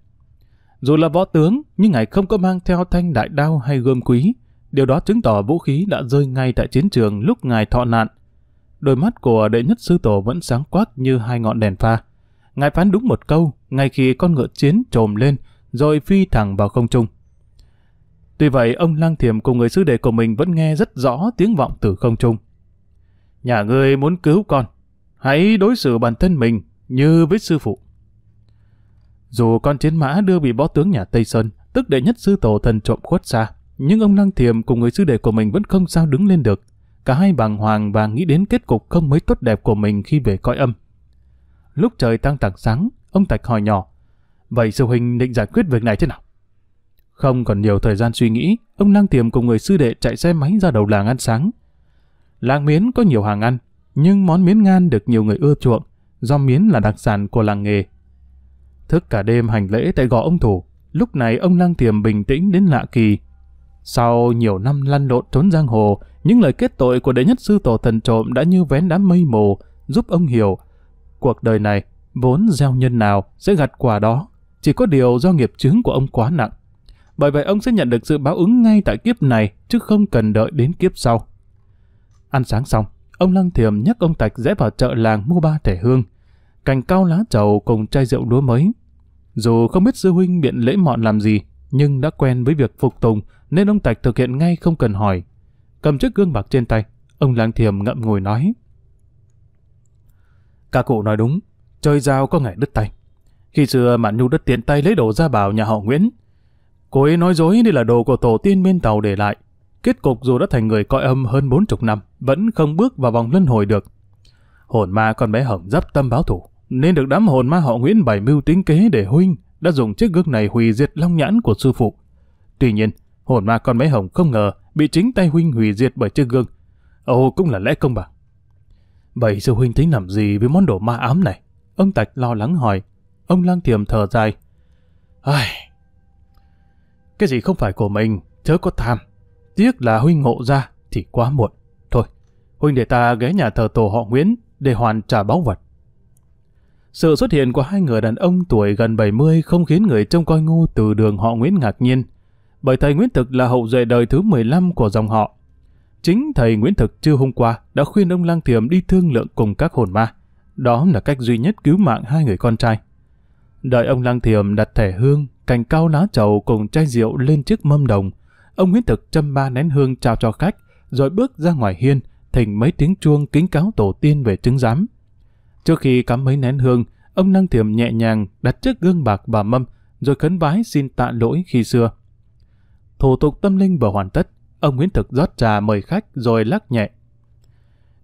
Dù là võ tướng, nhưng ngài không có mang theo thanh đại đao hay gươm quý. Điều đó chứng tỏ vũ khí đã rơi ngay tại chiến trường lúc ngài thọ nạn. Đôi mắt của đệ nhất sư tổ vẫn sáng quắc như hai ngọn đèn pha. Ngài phán đúng một câu, ngay khi con ngựa chiến trồm lên, rồi phi thẳng vào không trung. Tuy vậy, ông lang thiềm cùng người sư đệ của mình vẫn nghe rất rõ tiếng vọng từ không trung. Nhà ngươi muốn cứu con, hãy đối xử bản thân mình như với sư phụ. Dù con chiến mã đưa bị võ tướng nhà Tây Sơn, tức đệ nhất sư tổ thần trộm khuất xa, nhưng ông Lăng Thiềm cùng người sư đệ của mình vẫn không sao đứng lên được. Cả hai bàng hoàng và nghĩ đến kết cục không mấy tốt đẹp của mình khi về cõi âm. Lúc trời tăng tảng sáng, ông Tạch hỏi nhỏ, Vậy sư huynh định giải quyết việc này thế nào? Không còn nhiều thời gian suy nghĩ, ông Lăng Thiềm cùng người sư đệ chạy xe máy ra đầu làng ăn sáng. Làng Miến có nhiều hàng ăn, nhưng món miến ngan được nhiều người ưa chuộng, do miến là đặc sản của làng nghề. Thức cả đêm hành lễ tại gò ông thủ, lúc này ông lang thiềm bình tĩnh đến lạ kỳ. Sau nhiều năm lăn lộn trốn giang hồ, những lời kết tội của đệ nhất sư tổ thần trộm đã như vén đám mây mù, giúp ông hiểu cuộc đời này vốn gieo nhân nào sẽ gặt quả đó, chỉ có điều do nghiệp chướng của ông quá nặng. Bởi vậy ông sẽ nhận được sự báo ứng ngay tại kiếp này, chứ không cần đợi đến kiếp sau. Ăn sáng xong, ông Lăng Thiềm nhắc ông Tạch rẽ vào chợ làng mua ba thẻ hương cành cao lá trầu cùng chai rượu lúa mới. Dù không biết sư huynh biện lễ mọn làm gì, nhưng đã quen với việc phục tùng nên ông Tạch thực hiện ngay không cần hỏi. Cầm chiếc gương bạc trên tay, ông lang thiềm ngậm ngùi nói. Cả cụ nói đúng, chơi dao có ngày đứt tay. Khi xưa Mạn Nhu đất tiện tay lấy đồ ra bảo nhà họ Nguyễn. Cô ấy nói dối đây là đồ của tổ tiên bên tàu để lại. Kết cục dù đã thành người coi âm hơn bốn chục năm, vẫn không bước vào vòng luân hồi được. Hồn ma con bé Hồng dấp tâm báo thủ nên được đám hồn ma họ Nguyễn bày mưu tính kế để huynh đã dùng chiếc gương này hủy diệt long nhãn của sư phụ. Tuy nhiên, hồn ma con bé Hồng không ngờ bị chính tay huynh hủy diệt bởi chiếc gương. Ồ cũng là lẽ công bằng. Vậy sư huynh tính làm gì với món đồ ma ám này? Ông Tạch lo lắng hỏi. Ông lang thiềm thở dài. Ai... Cái gì không phải của mình, chớ có tham. Tiếc là huynh ngộ ra thì quá muộn. Thôi, huynh để ta ghé nhà thờ tổ họ Nguyễn để hoàn trả báu vật. Sự xuất hiện của hai người đàn ông tuổi gần 70 không khiến người trông coi ngô từ đường họ Nguyễn ngạc nhiên, bởi thầy Nguyễn Thực là hậu duệ đời thứ 15 của dòng họ. Chính thầy Nguyễn Thực chưa hôm qua đã khuyên ông Lang Thiềm đi thương lượng cùng các hồn ma. Đó là cách duy nhất cứu mạng hai người con trai. Đợi ông Lang Thiềm đặt thẻ hương, cành cao lá trầu cùng chai rượu lên chiếc mâm đồng, ông Nguyễn Thực châm ba nén hương chào cho khách, rồi bước ra ngoài hiên, thỉnh mấy tiếng chuông kính cáo tổ tiên về trứng giám. Trước khi cắm mấy nén hương, ông Năng Thiểm nhẹ nhàng đặt trước gương bạc bà mâm, rồi khấn vái xin tạ lỗi khi xưa. Thủ tục tâm linh vừa hoàn tất, ông Nguyễn Thực rót trà mời khách rồi lắc nhẹ.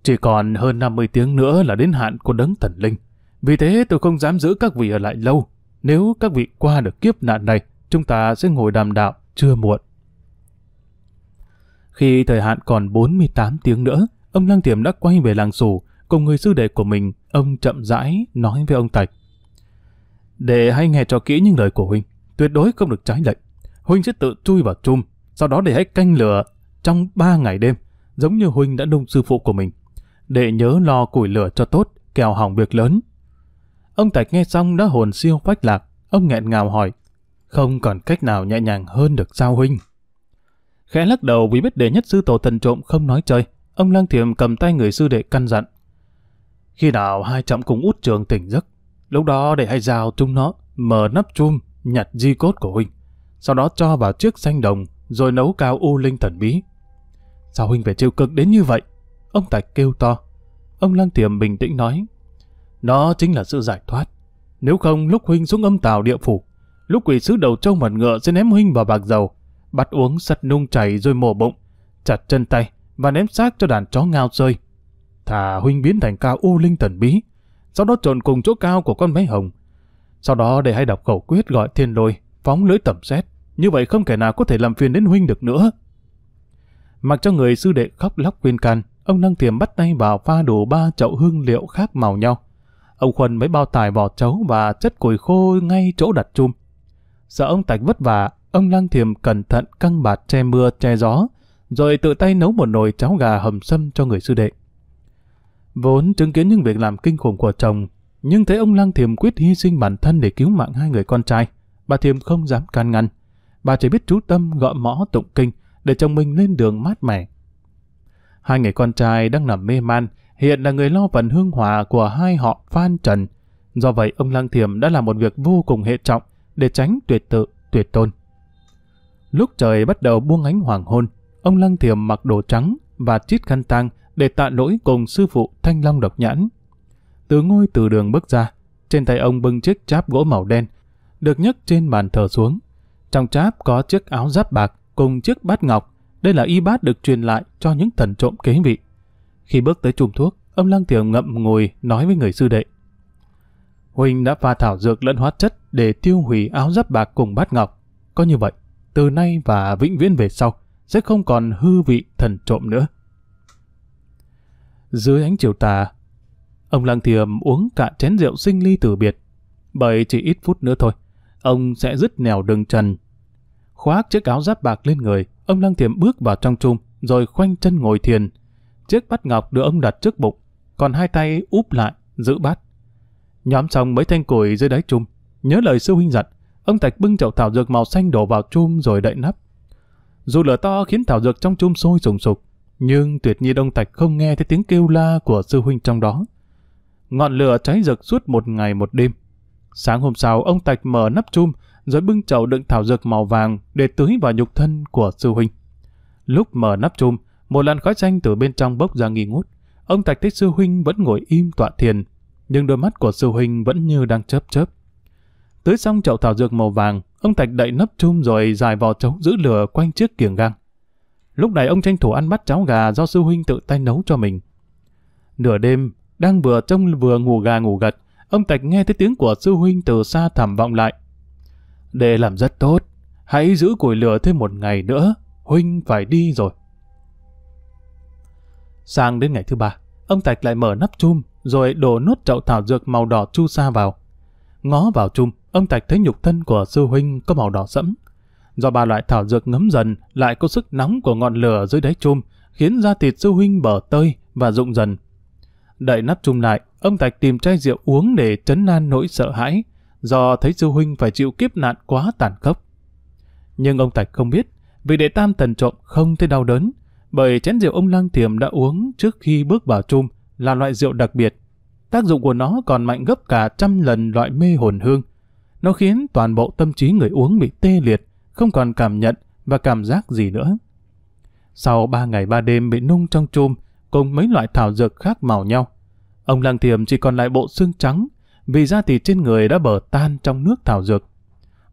Chỉ còn hơn 50 tiếng nữa là đến hạn của đấng thần linh. Vì thế tôi không dám giữ các vị ở lại lâu. Nếu các vị qua được kiếp nạn này, chúng ta sẽ ngồi đàm đạo chưa muộn. Khi thời hạn còn 48 tiếng nữa, ông Lăng Tiềm đã quay về làng Sù, cùng người sư đệ của mình, ông chậm rãi nói với ông Tạch. Để hãy nghe cho kỹ những lời của Huynh, tuyệt đối không được trái lệnh. Huynh sẽ tự chui vào chum, sau đó để hãy canh lửa trong ba ngày đêm, giống như Huynh đã nung sư phụ của mình. Để nhớ lo củi lửa cho tốt, kèo hỏng việc lớn. Ông Tạch nghe xong đã hồn siêu phách lạc, ông nghẹn ngào hỏi, không còn cách nào nhẹ nhàng hơn được sao Huynh? Khẽ lắc đầu vì biết đệ nhất sư tổ thần trộm không nói chơi, ông lang thiềm cầm tay người sư đệ căn dặn khi nào hai chậm cùng út trường tỉnh giấc, lúc đó để hai rào chung nó, mở nắp chum, nhặt di cốt của huynh. Sau đó cho vào chiếc xanh đồng, rồi nấu cao u linh thần bí. Sao huynh phải chịu cực đến như vậy? Ông Tạch kêu to. Ông Lăng Tiềm bình tĩnh nói. Đó chính là sự giải thoát. Nếu không lúc huynh xuống âm tào địa phủ, lúc quỷ sứ đầu trâu mặt ngựa sẽ ném huynh vào bạc dầu, bắt uống sắt nung chảy rồi mổ bụng, chặt chân tay và ném xác cho đàn chó ngao rơi thà huynh biến thành cao u linh thần bí, sau đó trộn cùng chỗ cao của con máy hồng. Sau đó để hay đọc khẩu quyết gọi thiên lôi, phóng lưới tẩm xét, như vậy không kẻ nào có thể làm phiền đến huynh được nữa. Mặc cho người sư đệ khóc lóc khuyên can, ông Năng thiềm bắt tay vào pha đủ ba chậu hương liệu khác màu nhau. Ông Khuân mới bao tải vỏ chấu và chất củi khô ngay chỗ đặt chum. Sợ ông Tạch vất vả, ông Năng thiềm cẩn thận căng bạt che mưa che gió, rồi tự tay nấu một nồi cháo gà hầm sâm cho người sư đệ. Vốn chứng kiến những việc làm kinh khủng của chồng, nhưng thấy ông Lăng Thiềm quyết hy sinh bản thân để cứu mạng hai người con trai, bà Thiềm không dám can ngăn. Bà chỉ biết chú tâm gõ mõ tụng kinh để chồng mình lên đường mát mẻ. Hai người con trai đang nằm mê man, hiện là người lo phần hương hòa của hai họ Phan Trần. Do vậy, ông Lăng Thiềm đã làm một việc vô cùng hệ trọng để tránh tuyệt tự, tuyệt tôn. Lúc trời bắt đầu buông ánh hoàng hôn, ông Lăng Thiềm mặc đồ trắng và chít khăn tang để tạ lỗi cùng sư phụ Thanh Long Độc Nhãn. Từ ngôi từ đường bước ra, trên tay ông bưng chiếc cháp gỗ màu đen, được nhấc trên bàn thờ xuống. Trong cháp có chiếc áo giáp bạc cùng chiếc bát ngọc, đây là y bát được truyền lại cho những thần trộm kế vị. Khi bước tới chùm thuốc, ông Lăng Thiều ngậm ngùi nói với người sư đệ. Huynh đã pha thảo dược lẫn hóa chất để tiêu hủy áo giáp bạc cùng bát ngọc. Có như vậy, từ nay và vĩnh viễn về sau, sẽ không còn hư vị thần trộm nữa dưới ánh chiều tà. Ông Lăng Thiềm uống cạn chén rượu sinh ly từ biệt, bởi chỉ ít phút nữa thôi, ông sẽ dứt nẻo đường trần. Khoác chiếc áo giáp bạc lên người, ông Lăng Thiềm bước vào trong chung, rồi khoanh chân ngồi thiền. Chiếc bát ngọc được ông đặt trước bụng, còn hai tay úp lại, giữ bát. Nhóm xong mấy thanh củi dưới đáy chung, nhớ lời sư huynh dặn, ông tạch bưng chậu thảo dược màu xanh đổ vào chum rồi đậy nắp. Dù lửa to khiến thảo dược trong chum sôi sùng sục, nhưng tuyệt nhiên ông Thạch không nghe thấy tiếng kêu la của sư huynh trong đó. Ngọn lửa cháy rực suốt một ngày một đêm. Sáng hôm sau, ông Thạch mở nắp chum, rồi bưng chậu đựng thảo dược màu vàng để tưới vào nhục thân của sư huynh. Lúc mở nắp chum, một làn khói xanh từ bên trong bốc ra nghi ngút. Ông Thạch thấy sư huynh vẫn ngồi im tọa thiền, nhưng đôi mắt của sư huynh vẫn như đang chớp chớp. Tưới xong chậu thảo dược màu vàng, ông Thạch đậy nắp chum rồi dài vào trống giữ lửa quanh chiếc kiềng gang. Lúc này ông tranh thủ ăn bát cháo gà do sư huynh tự tay nấu cho mình. Nửa đêm, đang vừa trông vừa ngủ gà ngủ gật, ông Tạch nghe thấy tiếng của sư huynh từ xa thảm vọng lại. Đệ làm rất tốt, hãy giữ củi lửa thêm một ngày nữa, huynh phải đi rồi. Sang đến ngày thứ ba, ông Tạch lại mở nắp chum, rồi đổ nốt chậu thảo dược màu đỏ chu sa vào. Ngó vào chum, ông Tạch thấy nhục thân của sư huynh có màu đỏ sẫm, do ba loại thảo dược ngấm dần lại có sức nóng của ngọn lửa dưới đáy chum, khiến da thịt sư huynh bở tơi và rụng dần. Đậy nắp chum lại, ông Thạch tìm chai rượu uống để chấn nan nỗi sợ hãi, do thấy sư huynh phải chịu kiếp nạn quá tàn khốc. Nhưng ông Thạch không biết, vì đệ tam thần trộm không thấy đau đớn, bởi chén rượu ông lang thiềm đã uống trước khi bước vào chum là loại rượu đặc biệt. Tác dụng của nó còn mạnh gấp cả trăm lần loại mê hồn hương. Nó khiến toàn bộ tâm trí người uống bị tê liệt, không còn cảm nhận và cảm giác gì nữa. Sau ba ngày ba đêm bị nung trong chum cùng mấy loại thảo dược khác màu nhau, ông Lăng Thiềm chỉ còn lại bộ xương trắng vì da thịt trên người đã bở tan trong nước thảo dược.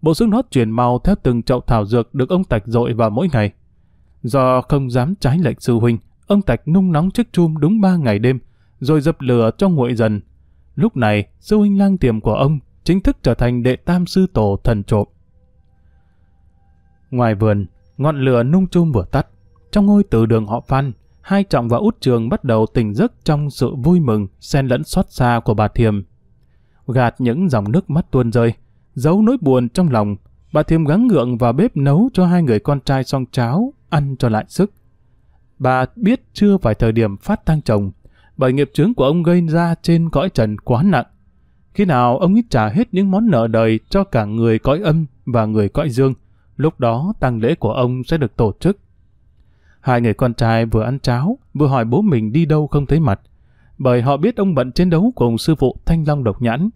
Bộ xương nó chuyển màu theo từng chậu thảo dược được ông Tạch dội vào mỗi ngày. Do không dám trái lệnh sư huynh, ông Tạch nung nóng chiếc chum đúng ba ngày đêm, rồi dập lửa cho nguội dần. Lúc này, sư huynh lang tiềm của ông chính thức trở thành đệ tam sư tổ thần trộm. Ngoài vườn, ngọn lửa nung chung vừa tắt. Trong ngôi từ đường họ Phan, hai trọng và út trường bắt đầu tỉnh giấc trong sự vui mừng, xen lẫn xót xa của bà Thiềm. Gạt những dòng nước mắt tuôn rơi, giấu nỗi buồn trong lòng, bà Thiềm gắng ngượng vào bếp nấu cho hai người con trai xong cháo, ăn cho lại sức. Bà biết chưa phải thời điểm phát tang chồng, bởi nghiệp chướng của ông gây ra trên cõi trần quá nặng. Khi nào ông ít trả hết những món nợ đời cho cả người cõi âm và người cõi dương, lúc đó tang lễ của ông sẽ được tổ chức. Hai người con trai vừa ăn cháo, vừa hỏi bố mình đi đâu không thấy mặt, bởi họ biết ông bận chiến đấu cùng sư phụ Thanh Long Độc Nhãn.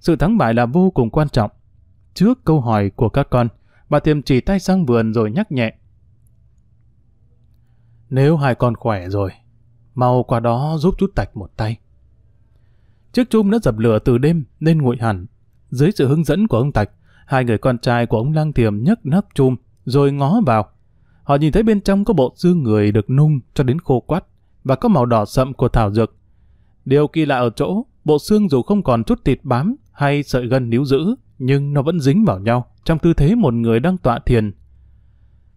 Sự thắng bại là vô cùng quan trọng. Trước câu hỏi của các con, bà Tiềm chỉ tay sang vườn rồi nhắc nhẹ. Nếu hai con khỏe rồi, mau qua đó giúp chú Tạch một tay. Chiếc chum đã dập lửa từ đêm nên nguội hẳn. Dưới sự hướng dẫn của ông Tạch, Hai người con trai của ông lang thiềm nhấc nắp chum, rồi ngó vào. Họ nhìn thấy bên trong có bộ xương người được nung cho đến khô quắt và có màu đỏ sậm của thảo dược. Điều kỳ lạ ở chỗ, bộ xương dù không còn chút thịt bám hay sợi gân níu giữ, nhưng nó vẫn dính vào nhau trong tư thế một người đang tọa thiền.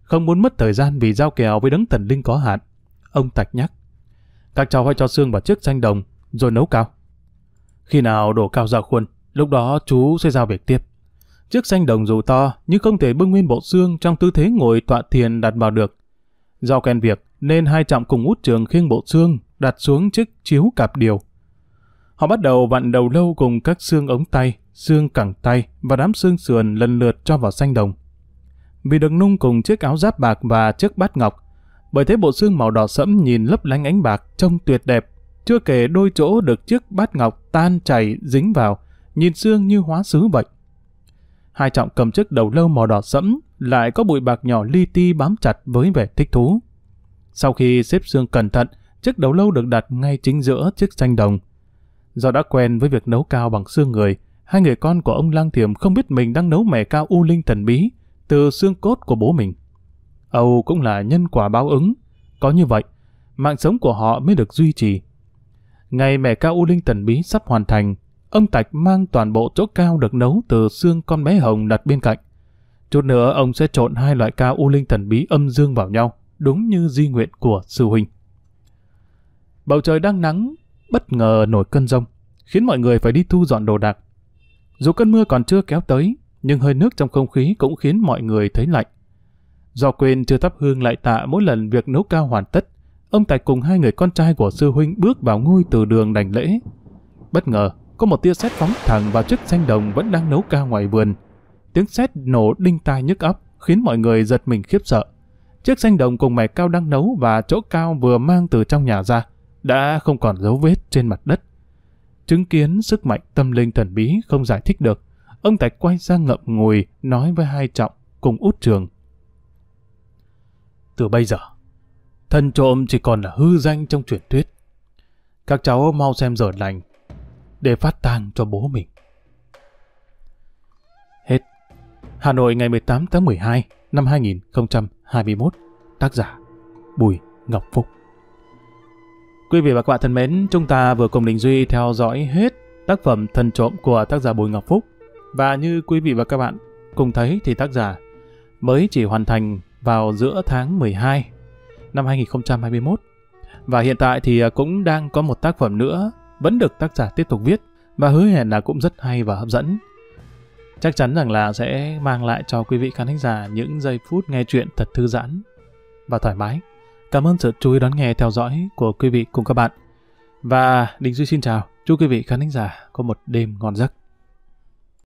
Không muốn mất thời gian vì giao kèo với đấng thần linh có hạn, ông Tạch nhắc. Các cháu hãy cho xương vào chiếc xanh đồng, rồi nấu cao. Khi nào đổ cao ra khuôn, lúc đó chú sẽ giao việc tiếp. Chiếc xanh đồng dù to nhưng không thể bưng nguyên bộ xương trong tư thế ngồi tọa thiền đặt vào được. Do quen việc nên hai trọng cùng út trường khiêng bộ xương đặt xuống chiếc chiếu cạp điều. Họ bắt đầu vặn đầu lâu cùng các xương ống tay, xương cẳng tay và đám xương sườn lần lượt cho vào xanh đồng. Vì được nung cùng chiếc áo giáp bạc và chiếc bát ngọc, bởi thế bộ xương màu đỏ sẫm nhìn lấp lánh ánh bạc trông tuyệt đẹp, chưa kể đôi chỗ được chiếc bát ngọc tan chảy dính vào, nhìn xương như hóa sứ vậy hai trọng cầm chiếc đầu lâu màu đỏ sẫm, lại có bụi bạc nhỏ li ti bám chặt với vẻ thích thú. Sau khi xếp xương cẩn thận, chiếc đầu lâu được đặt ngay chính giữa chiếc xanh đồng. Do đã quen với việc nấu cao bằng xương người, hai người con của ông Lang Thiểm không biết mình đang nấu mẻ cao u linh thần bí từ xương cốt của bố mình. Âu cũng là nhân quả báo ứng, có như vậy, mạng sống của họ mới được duy trì. Ngày mẻ cao u linh thần bí sắp hoàn thành, ông Tạch mang toàn bộ chỗ cao được nấu từ xương con bé hồng đặt bên cạnh. Chút nữa ông sẽ trộn hai loại cao u linh thần bí âm dương vào nhau, đúng như di nguyện của sư huynh. Bầu trời đang nắng, bất ngờ nổi cơn rông, khiến mọi người phải đi thu dọn đồ đạc. Dù cơn mưa còn chưa kéo tới, nhưng hơi nước trong không khí cũng khiến mọi người thấy lạnh. Do quên chưa thắp hương lại tạ mỗi lần việc nấu cao hoàn tất, ông Tạch cùng hai người con trai của sư huynh bước vào ngôi từ đường đành lễ. Bất ngờ, có một tia sét phóng thẳng vào chiếc xanh đồng vẫn đang nấu ca ngoài vườn. Tiếng sét nổ đinh tai nhức óc, khiến mọi người giật mình khiếp sợ. Chiếc xanh đồng cùng mẹ cao đang nấu và chỗ cao vừa mang từ trong nhà ra, đã không còn dấu vết trên mặt đất. Chứng kiến sức mạnh tâm linh thần bí không giải thích được, ông Tạch quay ra ngậm ngùi nói với hai trọng cùng út trường. Từ bây giờ, thần trộm chỉ còn là hư danh trong truyền thuyết. Các cháu mau xem giờ lành, để phát tang cho bố mình. Hết. Hà Nội ngày 18 tháng 12 năm 2021. Tác giả Bùi Ngọc Phúc. Quý vị và các bạn thân mến, chúng ta vừa cùng Đình Duy theo dõi hết tác phẩm Thần Trộm của tác giả Bùi Ngọc Phúc. Và như quý vị và các bạn cùng thấy thì tác giả mới chỉ hoàn thành vào giữa tháng 12 năm 2021. Và hiện tại thì cũng đang có một tác phẩm nữa vẫn được tác giả tiếp tục viết và hứa hẹn là cũng rất hay và hấp dẫn. Chắc chắn rằng là sẽ mang lại cho quý vị khán thính giả những giây phút nghe chuyện thật thư giãn và thoải mái. Cảm ơn sự chú ý đón nghe theo dõi của quý vị cùng các bạn. Và Đình Duy xin chào, chúc quý vị khán thính giả có một đêm ngon giấc.